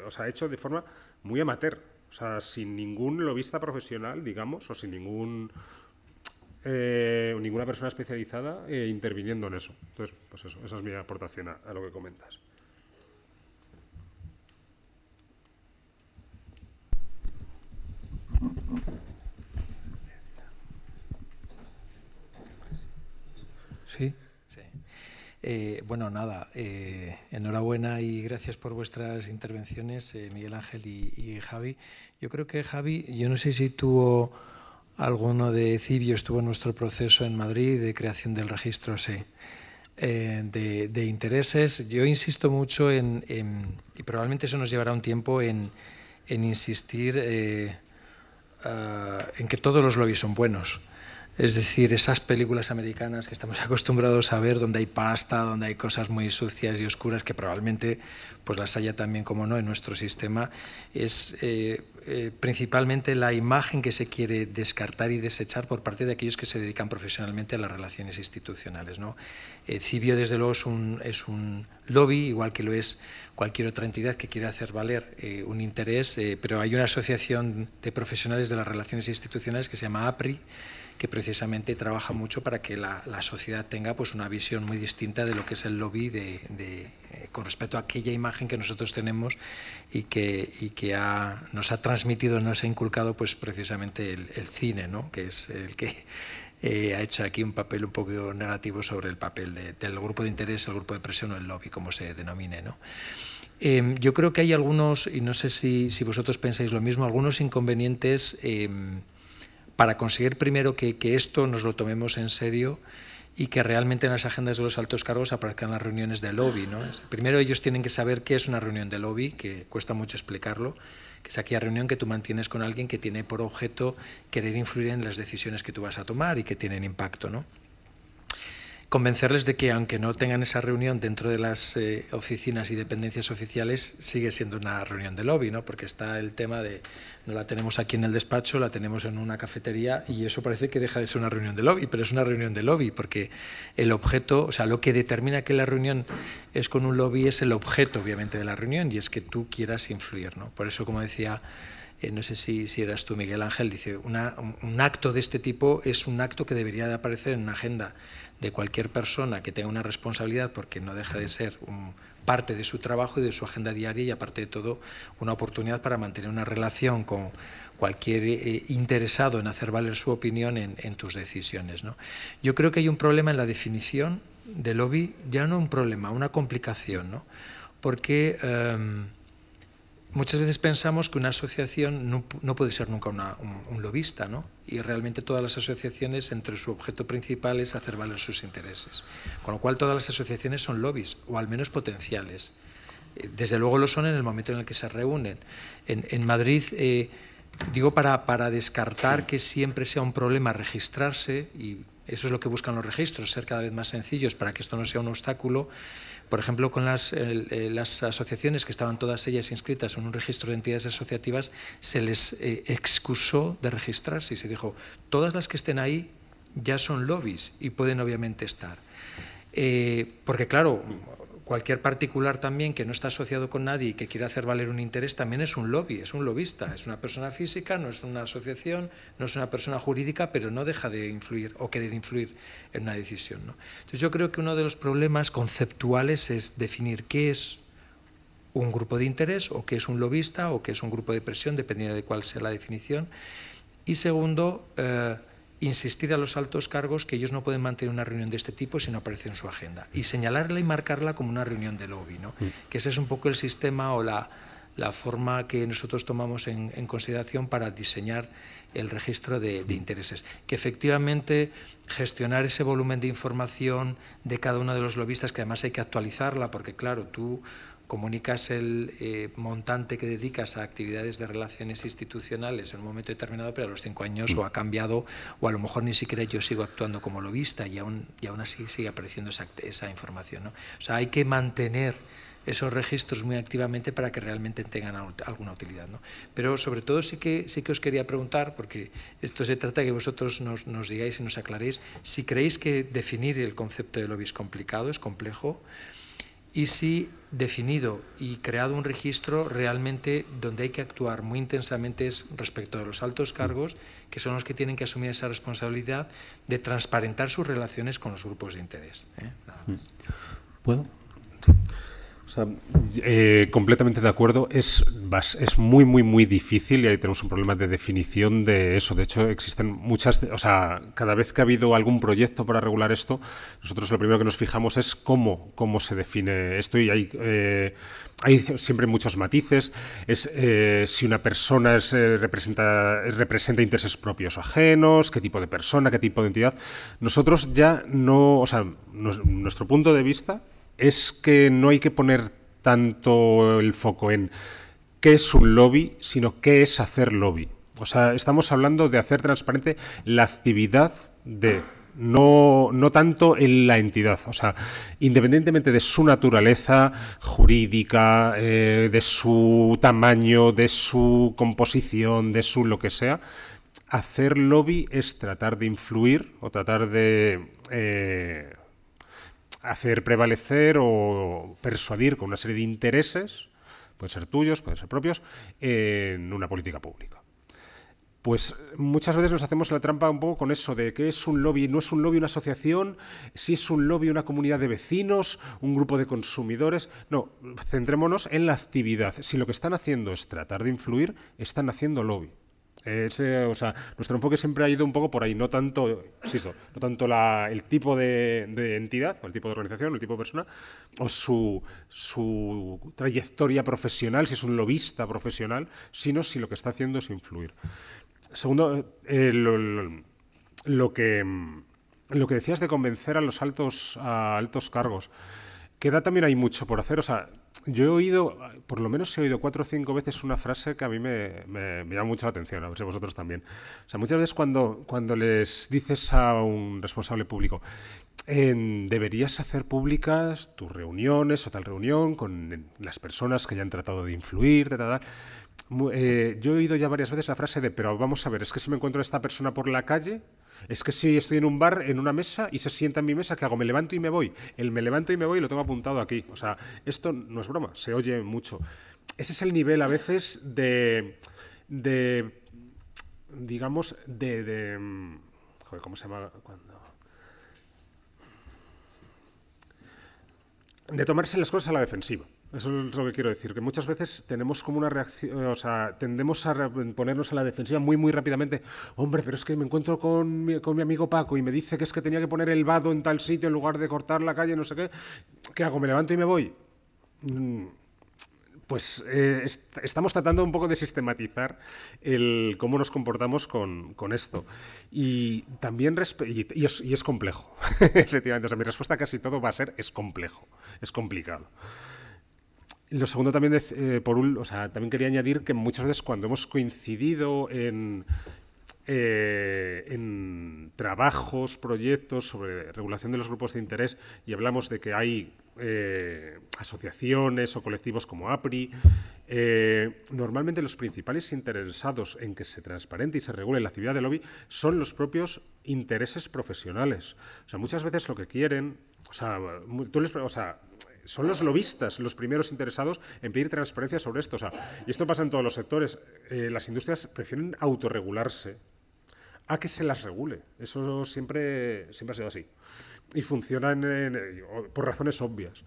o sea, hecho de forma muy amateur. O sea, sin ningún lobista profesional, digamos, o sin ningún eh, ninguna persona especializada eh, interviniendo en eso. Entonces, pues eso, esa es mi aportación a lo que comentas. Eh, bueno, nada, eh, enhorabuena y gracias por vuestras intervenciones, eh, Miguel Ángel y, Javi. Yo creo que Javi, yo no sé si tuvo alguno de Cibio, estuvo en nuestro proceso en Madrid de creación del registro sí, de, intereses. Yo insisto mucho en, y probablemente eso nos llevará un tiempo en, insistir ah, en que todos los lobbies son buenos es decir, esas películas americanas que estamos acostumbrados a ver, donde hay pasta, donde hay cosas muy sucias y oscuras, que probablemente pues las haya también, como no, en nuestro sistema, es eh, eh, principalmente la imagen que se quiere descartar y desechar por parte de aquellos que se dedican profesionalmente a las relaciones institucionales. ¿no? Eh, Cibio, desde luego, es un, lobby, igual que lo es cualquier otra entidad que quiera hacer valer un interés, pero hay una asociación de profesionales de las relaciones institucionales que se llama APRI, que precisamente trabaja mucho para que la, la sociedad tenga pues una visión muy distinta de lo que es el lobby de, de eh, con respecto a aquella imagen que nosotros tenemos y que, y que ha, nos ha transmitido, nos ha inculcado pues precisamente el, cine, ¿no? que es el que eh, ha hecho aquí un papel un poco negativo sobre el papel del grupo de interés, el grupo de presión o el lobby, como se denomine. ¿no? Em, yo creo que hay algunos, y no sé si, si vosotros pensáis lo mismo, algunos inconvenientes em, para conseguir primero que, esto nos lo tomemos en serio y que realmente en las agendas de los altos cargos aparezcan las reuniones de lobby. ¿no? Primero ellos tienen que saber qué es una reunión de lobby, que cuesta mucho explicarlo, que es aquella reunión que tú mantienes con alguien que tiene por objeto querer influir en las decisiones que tú vas a tomar y que tienen impacto. ¿no? convencerles de que aunque no tengan esa reunión dentro de las eh, oficinas y dependencias oficiales, sigue siendo una reunión de lobby, ¿no? Porque está el tema de no la tenemos aquí en el despacho, la tenemos en una cafetería y eso parece que deja de ser una reunión de lobby, pero es una reunión de lobby porque el objeto, o sea, lo que determina que la reunión es con un lobby es el objeto, obviamente, de la reunión y es que tú quieras influir, ¿no? Por eso, como decía eh, no sé si, si, eras tú, Miguel Ángel, dice, un acto de este tipo es un acto que debería de aparecer en una agenda de cualquier persona que tenga una responsabilidad, porque no deja de ser parte de su trabajo y de su agenda diaria y aparte de todo una oportunidad para mantener una relación con cualquier eh, interesado en hacer valer su opinión en, tus decisiones. ¿no? Yo creo que hay un problema en la definición de lobby, ya no un problema, una complicación, porque... Em, muchas veces pensamos que una asociación no, puede ser nunca un, lobista, Y realmente todas las asociaciones, entre su objeto principal es hacer valer sus intereses. Con lo cual, todas las asociaciones son lobbies, o al menos potenciales. Eh, desde luego lo son en el momento en el que se reúnen. En, Madrid, eh, digo, para, para descartar que siempre sea un problema registrarse, y eso es lo que buscan los registros, ser cada vez más sencillos para que esto no sea un obstáculo. Por ejemplo, con eh, las, asociaciones que estaban todas ellas inscritas en un registro de entidades asociativas, se les eh, excusó de registrarse y se dijo, todas las que estén ahí ya son lobbies y pueden obviamente estar. Eh, porque claro, cualquier particular también que no está asociado con nadie y que quiera hacer valer un interés también es un lobby, es un lobista, es una persona física, no es una asociación, no es una persona jurídica, pero no deja de influir o querer influir en una decisión. ¿no? Entonces yo creo que uno de los problemas conceptuales es definir qué es un grupo de interés o qué es un lobista o qué es un grupo de presión, dependiendo de cuál sea la definición. Y segundo, eh, insistir a los altos cargos que ellos no pueden mantener una reunión de este tipo si no aparece en su agenda. Y señalarla y marcarla como una reunión de lobby, ¿no? Mm. Que ese es un poco el sistema o la, forma que nosotros tomamos en, consideración para diseñar el registro de, de, mm. intereses. Que efectivamente gestionar ese volumen de información de cada uno de los lobistas, que además hay que actualizarla, porque claro, tú comunicas el eh, montante que dedicas a actividades de relaciones institucionales en un momento determinado, pero a los cinco años o ha cambiado, o a lo mejor ni siquiera yo sigo actuando como lobista y aún, y aún así sigue apareciendo esa, información. O sea, hay que mantener esos registros muy activamente para que realmente tengan alguna utilidad. Pero sobre todo sí que, sí que os quería preguntar, porque esto se trata de que vosotros nos, nos digáis y nos aclaréis, si creéis que definir el concepto de lobby es complicado, es complejo, y si definido y creado un registro realmente donde hay que actuar muy intensamente es respecto de los altos mm. cargos, que son los que tienen que asumir esa responsabilidad de transparentar sus relaciones con los grupos de interés. ¿eh? Mm. Eh, completamente de acuerdo. Es, es muy, muy, muy difícil y ahí tenemos un problema de definición de eso. De hecho, existen muchas, o sea, cada vez que ha habido algún proyecto para regular esto, nosotros lo primero que nos fijamos es cómo, cómo se define esto y hay, eh, hay siempre muchos matices. Es eh, si una persona es, representa, representa intereses propios o ajenos, qué tipo de persona, qué tipo de entidad. Nosotros ya no, o sea, nuestro punto de vista es que no hay que poner tanto el foco en qué es un lobby, sino qué es hacer lobby. O sea, estamos hablando de hacer transparente la actividad de, no, no tanto en la entidad. O sea, independientemente de su naturaleza jurídica, eh, de su tamaño, de su composición, de su lo que sea, hacer lobby es tratar de influir o tratar de... Eh, hacer prevalecer o persuadir con una serie de intereses, pueden ser tuyos, pueden ser propios, en una política pública. Pues muchas veces nos hacemos la trampa un poco con eso de que es un lobby, no es un lobby una asociación, si es un lobby una comunidad de vecinos, un grupo de consumidores. No, centrémonos en la actividad. Si lo que están haciendo es tratar de influir, están haciendo lobby o sea, nuestro enfoque siempre ha ido un poco por ahí, no tanto, no tanto el tipo de, entidad, o el tipo de organización, el tipo de persona, o su, trayectoria profesional, si es un lobista profesional, sino si lo que está haciendo es influir. Segundo, eh, lo, que, mm, lo que decías de convencer a los altos, altos cargos. Queda también hay mucho por hacer, o sea, yo he oído, por lo menos he oído cuatro o cinco veces una frase que a mí me, llama mucho la atención, a ver si vosotros también. sea, muchas veces cuando, cuando les dices a un responsable público, deberías hacer públicas tus reuniones o tal reunión con las personas que ya han tratado de influir, de tal, eh, yo he oído ya varias veces la frase de, pero vamos a ver, es que si me encuentro esta persona por la calle, es que si estoy en un bar, en una mesa, y se sienta en mi mesa, ¿qué hago? Me levanto y me voy. El me levanto y me voy lo tengo apuntado aquí. O sea, esto no es broma, se oye mucho. Ese es el nivel a veces de. de digamos, de. de mm, joder, ¿cómo se llama? Cuando. De tomarse las cosas a la defensiva. Eso es lo que quiero decir, que muchas veces tenemos como una reacción, eh, o sea, tendemos a ponernos a la defensiva muy, muy rápidamente. Hombre, pero es que me encuentro con mi, amigo Paco y me dice que es que tenía que poner el vado en tal sitio en lugar de cortar la calle, no sé qué. ¿Qué hago? ¿Me levanto y me voy? Mm, pues eh, estamos tratando un poco de sistematizar el cómo nos comportamos con, esto. Y también y, es, es complejo, efectivamente. O sea, mi respuesta casi todo va a ser es complejo, es complicado. Lo segundo también, eh, por también quería añadir que muchas veces cuando hemos coincidido en, eh, en trabajos, proyectos sobre regulación de los grupos de interés y hablamos de que hay eh, asociaciones o colectivos como APRI, normalmente los principales interesados en que se transparente y se regule la actividad del lobby son los propios intereses profesionales. O sea, muchas veces lo que quieren, son los lobistas los primeros interesados en pedir transparencia sobre esto. y esto pasa en todos los sectores. Eh, las industrias prefieren autorregularse a que se las regule. Eso siempre, siempre ha sido así. Y funcionan por razones obvias.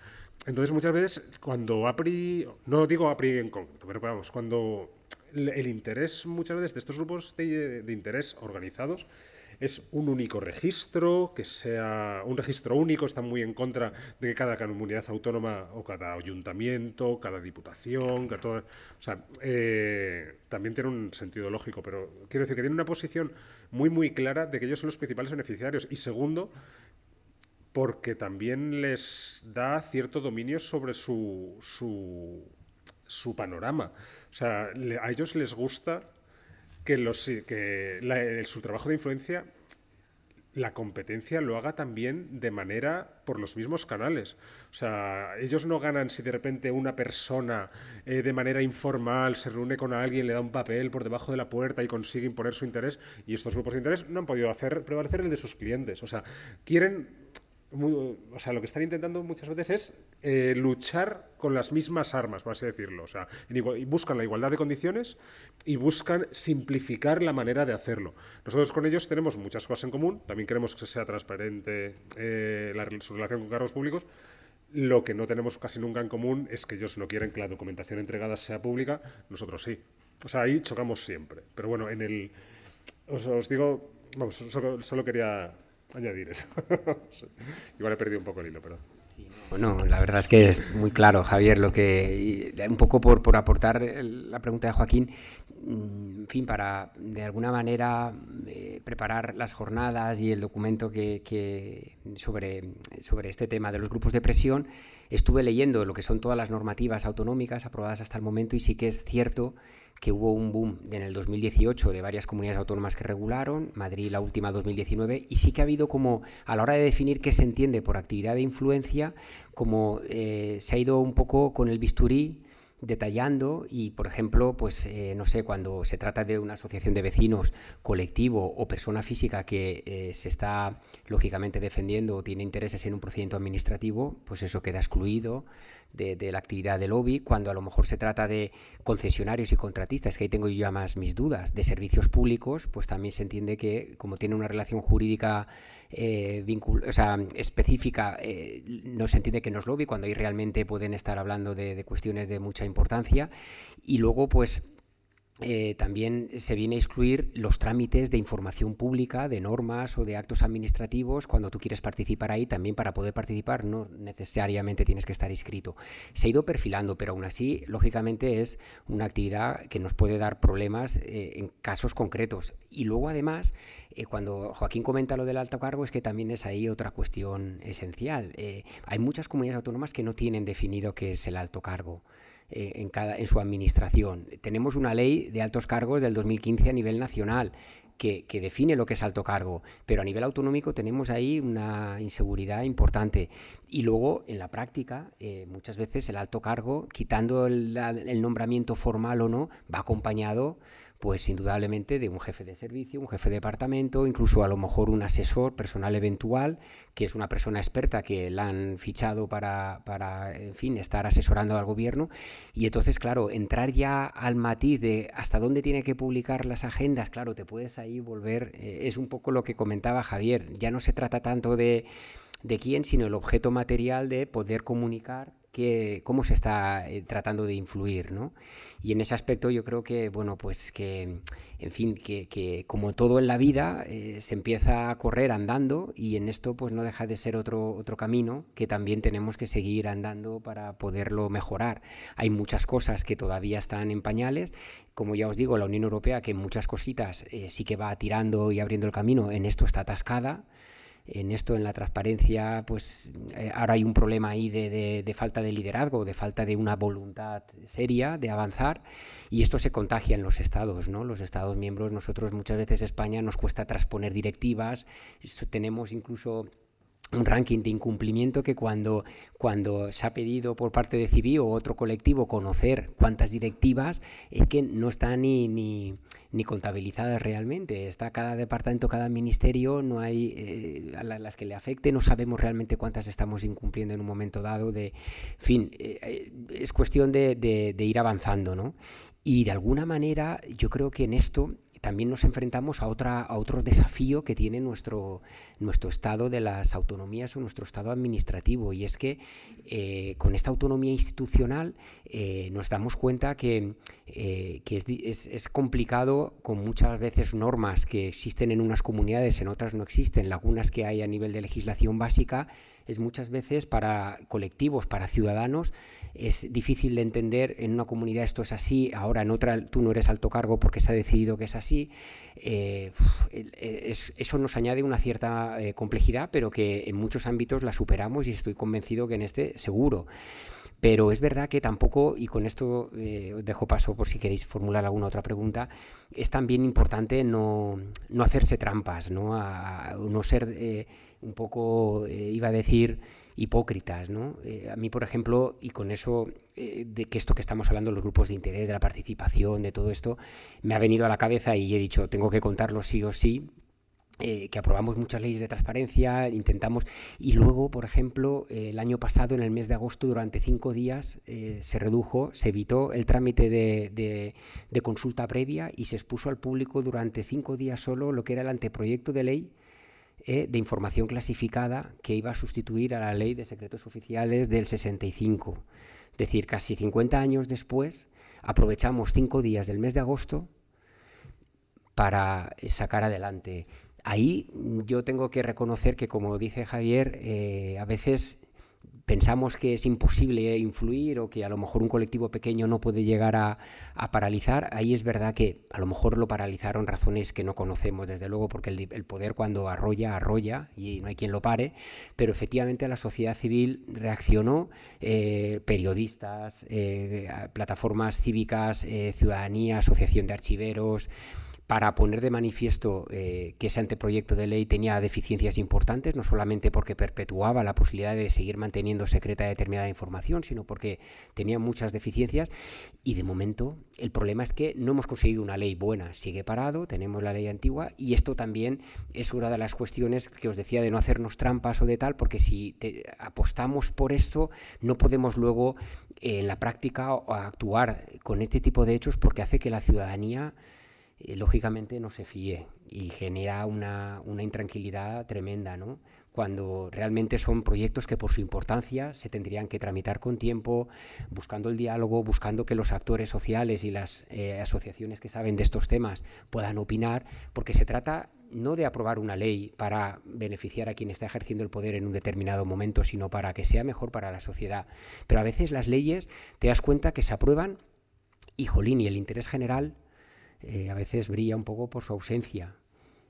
Entonces, muchas veces, cuando APRI, no digo APRI en concreto, pero vamos, cuando el, interés muchas veces de estos grupos de interés organizados es un único registro, que sea un registro único, están muy en contra de que cada comunidad autónoma o cada ayuntamiento, cada diputación, que todo o sea, eh, también tiene un sentido lógico, pero quiero decir que tiene una posición muy, muy clara de que ellos son los principales beneficiarios. Y segundo, porque también les da cierto dominio sobre su, su, panorama. O sea, a ellos les gusta que, su trabajo de influencia, la competencia lo haga también de manera por los mismos canales. O sea, ellos no ganan si de repente una persona eh, de manera informal se reúne con alguien, le da un papel por debajo de la puerta y consigue imponer su interés. Y estos grupos de interés no han podido hacer prevalecer el de sus clientes. O sea, quieren o sea, lo que están intentando muchas veces es eh, luchar con las mismas armas, por así decirlo. O sea, igual, y buscan la igualdad de condiciones y buscan simplificar la manera de hacerlo. Nosotros con ellos tenemos muchas cosas en común. También queremos que sea transparente eh, la, su relación con cargos públicos. Lo que no tenemos casi nunca en común es que ellos no quieren que la documentación entregada sea pública, nosotros sí. O sea, ahí chocamos siempre. Pero bueno, en el. Os, digo, vamos, solo quería añadir eso. Igual he perdido un poco el hilo, pero... Bueno, la verdad es que es muy claro, Javier, lo que eh, un poco por, aportar eh, la pregunta de Joaquín, mm, en fin, para de alguna manera eh, preparar las jornadas y el documento que, sobre, sobre este tema de los grupos de presión, estuve leyendo lo que son todas las normativas autonómicas aprobadas hasta el momento y sí que es cierto que hubo un boom en el 2018 de varias comunidades autónomas que regularon, Madrid la última 2019, y sí que ha habido como, a la hora de definir qué se entiende por actividad de influencia, como eh, se ha ido un poco con el bisturí detallando y, por ejemplo, pues eh, no sé, cuando se trata de una asociación de vecinos, colectivo o persona física que eh, se está lógicamente defendiendo o tiene intereses en un procedimiento administrativo, pues eso queda excluido de, de, la actividad de lobby, cuando a lo mejor se trata de concesionarios y contratistas, que ahí tengo yo ya más mis dudas, de servicios públicos, pues también se entiende que como tiene una relación jurídica eh, o sea, específica eh, no se entiende que nos es lobby, cuando ahí realmente pueden estar hablando de, de cuestiones de mucha importancia. Y luego, pues eh, también se viene a excluir los trámites de información pública, de normas o de actos administrativos. Cuando tú quieres participar ahí, también para poder participar no necesariamente tienes que estar inscrito. Se ha ido perfilando, pero aún así, lógicamente, es una actividad que nos puede dar problemas eh, en casos concretos. Y luego, además, eh, cuando Joaquín comenta lo del alto cargo, es que también es ahí otra cuestión esencial. hay muchas comunidades autónomas que no tienen definido qué es el alto cargo. Eh, en, cada, en su administración. Tenemos una ley de altos cargos del 2015 a nivel nacional. Que, define lo que es alto cargo, pero a nivel autonómico tenemos ahí una inseguridad importante. Y luego, en la práctica, eh, muchas veces el alto cargo, quitando el nombramiento formal o no, va acompañado pues indudablemente de un jefe de servicio, un jefe de departamento, incluso a lo mejor un asesor personal eventual, que es una persona experta que la han fichado para, en fin, estar asesorando al gobierno. Y entonces, claro, entrar ya al matiz de hasta dónde tiene que publicar las agendas, claro, te puedes ahí volver, eh, es un poco lo que comentaba Javier, ya no se trata tanto de quién, sino el objeto material de poder comunicar cómo se está eh, tratando de influir, ¿no? Y en ese aspecto yo creo que, bueno, pues que, en fin, que, como todo en la vida, eh, se empieza a correr andando y en esto pues no deja de ser otro, otro camino que también tenemos que seguir andando para poderlo mejorar. Hay muchas cosas que todavía están en pañales, como ya os digo, la Unión Europea que en muchas cositas eh, sí que va tirando y abriendo el camino, en esto está atascada en esto, en la transparencia, pues eh, ahora hay un problema ahí de, falta de liderazgo, de falta de una voluntad seria de avanzar y esto se contagia en los estados, ¿no? Los estados miembros, nosotros muchas veces España nos cuesta transponer directivas, tenemos incluso un ranking de incumplimiento que cuando, cuando se ha pedido por parte de CIVI o otro colectivo conocer cuántas directivas, es que no está ni, ni, contabilizadas realmente. Está cada departamento, cada ministerio, no hay eh, a las que le afecte, no sabemos realmente cuántas estamos incumpliendo en un momento dado. De, en fin, eh, es cuestión de, de ir avanzando, ¿no? Y de alguna manera yo creo que en esto también nos enfrentamos a, otra, a otro desafío que tiene nuestro, nuestro estado de las autonomías o nuestro estado administrativo, y es que eh, con esta autonomía institucional eh, nos damos cuenta que, eh, es, es, es, complicado con muchas veces normas que existen en unas comunidades, en otras no existen, lagunas que hay a nivel de legislación básica es muchas veces para colectivos, para ciudadanos, es difícil de entender en una comunidad esto es así, ahora en otra tú no eres alto cargo porque se ha decidido que es así. Eh, eh, eso nos añade una cierta eh, complejidad, pero que en muchos ámbitos la superamos y estoy convencido que en este seguro. Pero es verdad que tampoco, y con esto os dejo paso por si queréis formular alguna otra pregunta, es también importante no, no hacerse trampas, no, a, no ser un poco, eh, iba a decir, hipócritas. ¿no? Eh, a mí, por ejemplo, y con eso, eh, de que esto que estamos hablando, los grupos de interés, de la participación, de todo esto, me ha venido a la cabeza y he dicho, tengo que contarlo sí o sí. que aprobamos muchas leyes de transparencia, intentamos, y luego, por ejemplo, el año pasado, en el mes de agosto, durante cinco días, se redujo, se evitó el trámite de, de consulta previa y se expuso al público durante cinco días solo lo que era el anteproyecto de ley eh, de información clasificada que iba a sustituir a la ley de secretos oficiales del 65. Es decir, casi 50 años después, aprovechamos cinco días del mes de agosto para eh, sacar adelante. Ahí mm, yo tengo que reconocer que, como dice Javier, eh, a veces pensamos que es imposible influir o que a lo mejor un colectivo pequeño no puede llegar a, paralizar, ahí es verdad que a lo mejor lo paralizaron razones que no conocemos, desde luego, porque el, poder cuando arrolla, arrolla y no hay quien lo pare, pero efectivamente la sociedad civil reaccionó, eh, periodistas, eh, plataformas cívicas, eh, ciudadanía, asociación de archiveros, para poner de manifiesto eh, que ese anteproyecto de ley tenía deficiencias importantes, no solamente porque perpetuaba la posibilidad de seguir manteniendo secreta determinada información, sino porque tenía muchas deficiencias. Y de momento el problema es que no hemos conseguido una ley buena, sigue parado, tenemos la ley antigua y esto también es una de las cuestiones que os decía de no hacernos trampas o de tal, porque si apostamos por esto no podemos luego eh, en la práctica actuar con este tipo de hechos porque hace que la ciudadanía... Eh, lógicamente no se fíe y genera una, intranquilidad tremenda, ¿no? cuando realmente son proyectos que por su importancia se tendrían que tramitar con tiempo, buscando el diálogo, buscando que los actores sociales y las eh, asociaciones que saben de estos temas puedan opinar, porque se trata no de aprobar una ley para beneficiar a quien está ejerciendo el poder en un determinado momento, sino para que sea mejor para la sociedad. Pero a veces las leyes te das cuenta que se aprueban y, jolín, y el interés general eh, a veces brilla un poco por su ausencia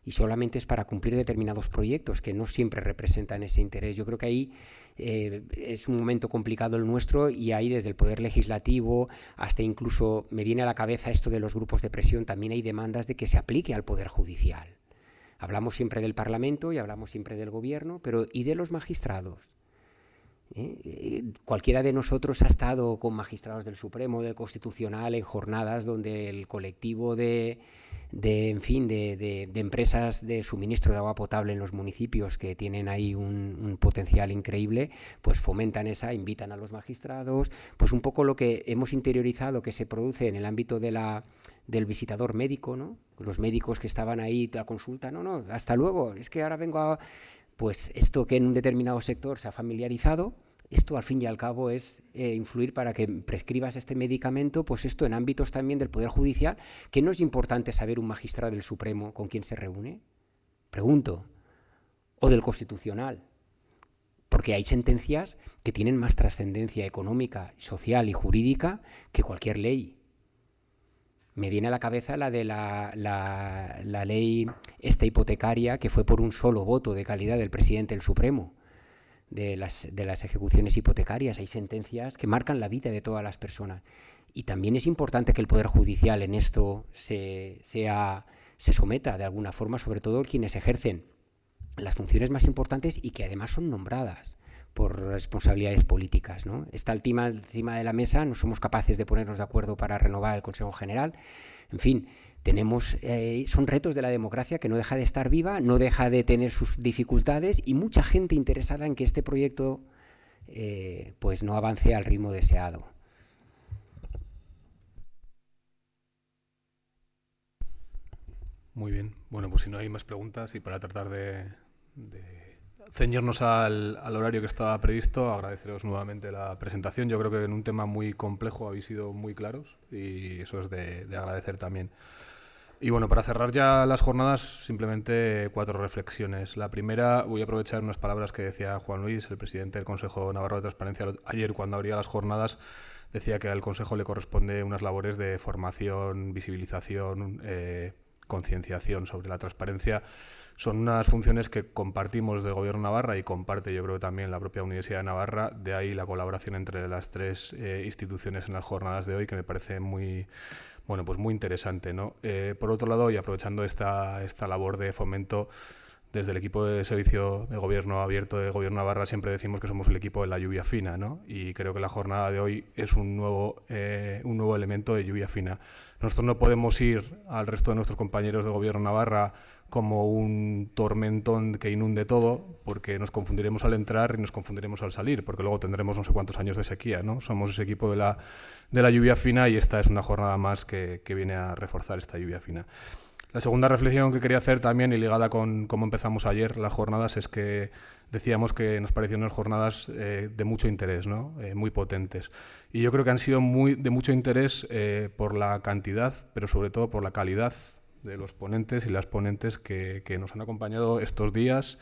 y solamente es para cumplir determinados proyectos que no siempre representan ese interés. Yo creo que ahí eh, es un momento complicado el nuestro y ahí desde el Poder Legislativo hasta incluso me viene a la cabeza esto de los grupos de presión, también hay demandas de que se aplique al Poder Judicial. Hablamos siempre del Parlamento y hablamos siempre del Gobierno, pero ¿y de los magistrados? ¿eh? Eh, cualquiera de nosotros ha estado con magistrados del Supremo, del Constitucional, en jornadas donde el colectivo de, de en fin, de, empresas de suministro de agua potable en los municipios que tienen ahí un, potencial increíble, pues fomentan esa, invitan a los magistrados, pues un poco lo que hemos interiorizado que se produce en el ámbito de la del visitador médico, ¿no? Los médicos que estaban ahí la consulta, no, no, hasta luego, es que ahora vengo a pues esto que en un determinado sector se ha familiarizado, esto al fin y al cabo es eh, influir para que prescribas este medicamento, pues esto en ámbitos también del Poder Judicial, que no es importante saber un magistrado del Supremo con quien se reúne, pregunto, o del Constitucional, porque hay sentencias que tienen más trascendencia económica, social y jurídica que cualquier ley me viene a la cabeza la de la, la, ley esta hipotecaria que fue por un solo voto de calidad del presidente del Supremo de las, de las ejecuciones hipotecarias. Hay sentencias que marcan la vida de todas las personas. Y también es importante que el Poder Judicial en esto se, sea, se someta de alguna forma, sobre todo quienes ejercen las funciones más importantes y que además son nombradas por responsabilidades políticas. Está el encima de la mesa, no somos capaces de ponernos de acuerdo para renovar el Consejo General. En fin, tenemos, eh, son retos de la democracia que no deja de estar viva, no deja de tener sus dificultades y mucha gente interesada en que este proyecto eh, pues no avance al ritmo deseado. Muy bien. Bueno, pues si no hay más preguntas y para tratar de ceñirnos al, al, horario que estaba previsto. Agradeceros nuevamente la presentación. Yo creo que en un tema muy complejo habéis sido muy claros y eso es de, agradecer también. Y bueno, para cerrar ya las jornadas, simplemente cuatro reflexiones. La primera, voy a aprovechar unas palabras que decía Juan Luis, el presidente del Consejo Navarro de Transparencia, ayer cuando abría las jornadas. Decía que al Consejo le corresponde unas labores de formación, visibilización, eh, concienciación sobre la transparencia son unas funciones que compartimos del Gobierno Navarra y comparte yo creo también la propia Universidad de Navarra, de ahí la colaboración entre las tres eh, instituciones en las jornadas de hoy que me parece muy, bueno, pues muy interesante. Eh, por otro lado, y aprovechando esta, esta labor de fomento, desde el equipo de servicio de gobierno abierto de Gobierno Navarra siempre decimos que somos el equipo de la lluvia fina, ¿no? Y creo que la jornada de hoy es un nuevo, eh, un nuevo elemento de lluvia fina. Nosotros no podemos ir al resto de nuestros compañeros de Gobierno Navarra como un tormentón que inunde todo, porque nos confundiremos al entrar y nos confundiremos al salir, porque luego tendremos no sé cuántos años de sequía, ¿no? Somos ese equipo de la, de la lluvia fina y esta es una jornada más que, que viene a reforzar esta lluvia fina. La segunda reflexión que quería hacer también, y ligada con cómo empezamos ayer las jornadas, es que decíamos que nos parecieron unas jornadas eh, de mucho interés, ¿no? Eh, muy potentes. Y yo creo que han sido muy, de mucho interés eh, por la cantidad, pero sobre todo por la calidad de los ponentes y las ponentes que, nos han acompañado estos días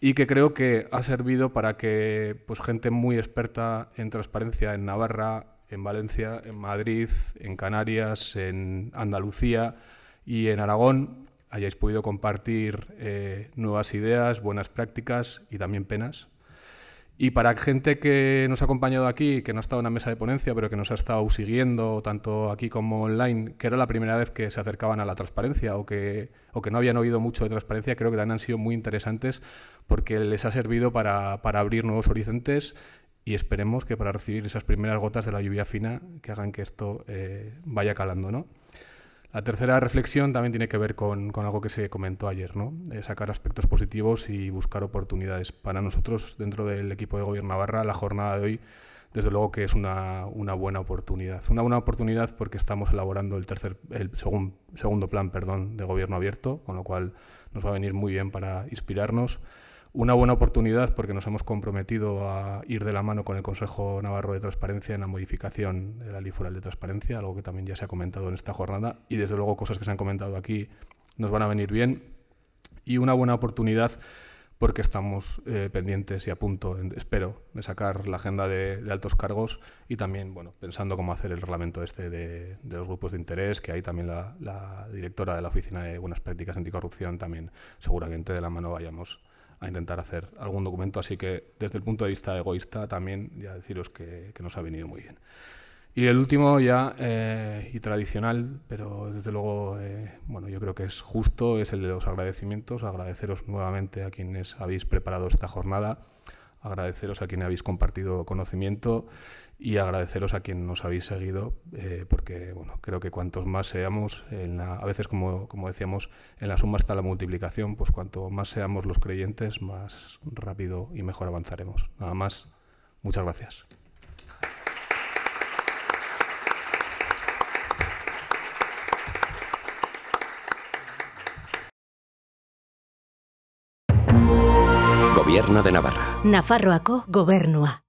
y que creo que ha servido para que pues, gente muy experta en transparencia en Navarra, en Valencia, en Madrid, en Canarias, en Andalucía y en Aragón hayáis podido compartir eh, nuevas ideas, buenas prácticas y también penas y para gente que nos ha acompañado aquí, que no ha estado en la mesa de ponencia, pero que nos ha estado siguiendo tanto aquí como online, que era la primera vez que se acercaban a la transparencia o que, o que no habían oído mucho de transparencia, creo que también han sido muy interesantes porque les ha servido para, abrir nuevos horizontes y esperemos que para recibir esas primeras gotas de la lluvia fina que hagan que esto eh, vaya calando, ¿no? La tercera reflexión también tiene que ver con, algo que se comentó ayer, ¿no? Eh, sacar aspectos positivos y buscar oportunidades. Para nosotros, dentro del equipo de Gobierno Navarra, la jornada de hoy, desde luego que es una, una buena oportunidad. Una buena oportunidad porque estamos elaborando el tercer, el segundo plan perdón, de gobierno abierto, con lo cual nos va a venir muy bien para inspirarnos una buena oportunidad porque nos hemos comprometido a ir de la mano con el Consejo Navarro de Transparencia en la modificación de la Ley Foral de Transparencia, algo que también ya se ha comentado en esta jornada y desde luego cosas que se han comentado aquí nos van a venir bien y una buena oportunidad porque estamos eh, pendientes y a punto, espero, de sacar la agenda de, altos cargos y también, bueno, pensando cómo hacer el reglamento este de, los grupos de interés, que ahí también la, directora de la Oficina de Buenas Prácticas Anticorrupción también seguramente de la mano vayamos a intentar hacer algún documento. Así que desde el punto de vista egoísta también ya deciros que, nos ha venido muy bien. Y el último ya, eh, y tradicional, pero desde luego, eh, bueno, yo creo que es justo, es el de los agradecimientos. Agradeceros nuevamente a quienes habéis preparado esta jornada, agradeceros a quienes habéis compartido conocimiento y agradeceros a quien nos habéis seguido, eh, porque bueno, creo que cuantos más seamos, a veces como, como, decíamos, en la suma está la multiplicación, pues cuanto más seamos los creyentes, más rápido y mejor avanzaremos. Nada más, muchas gracias. Gobierno de Navarra. Nafarroaco, Gobernua.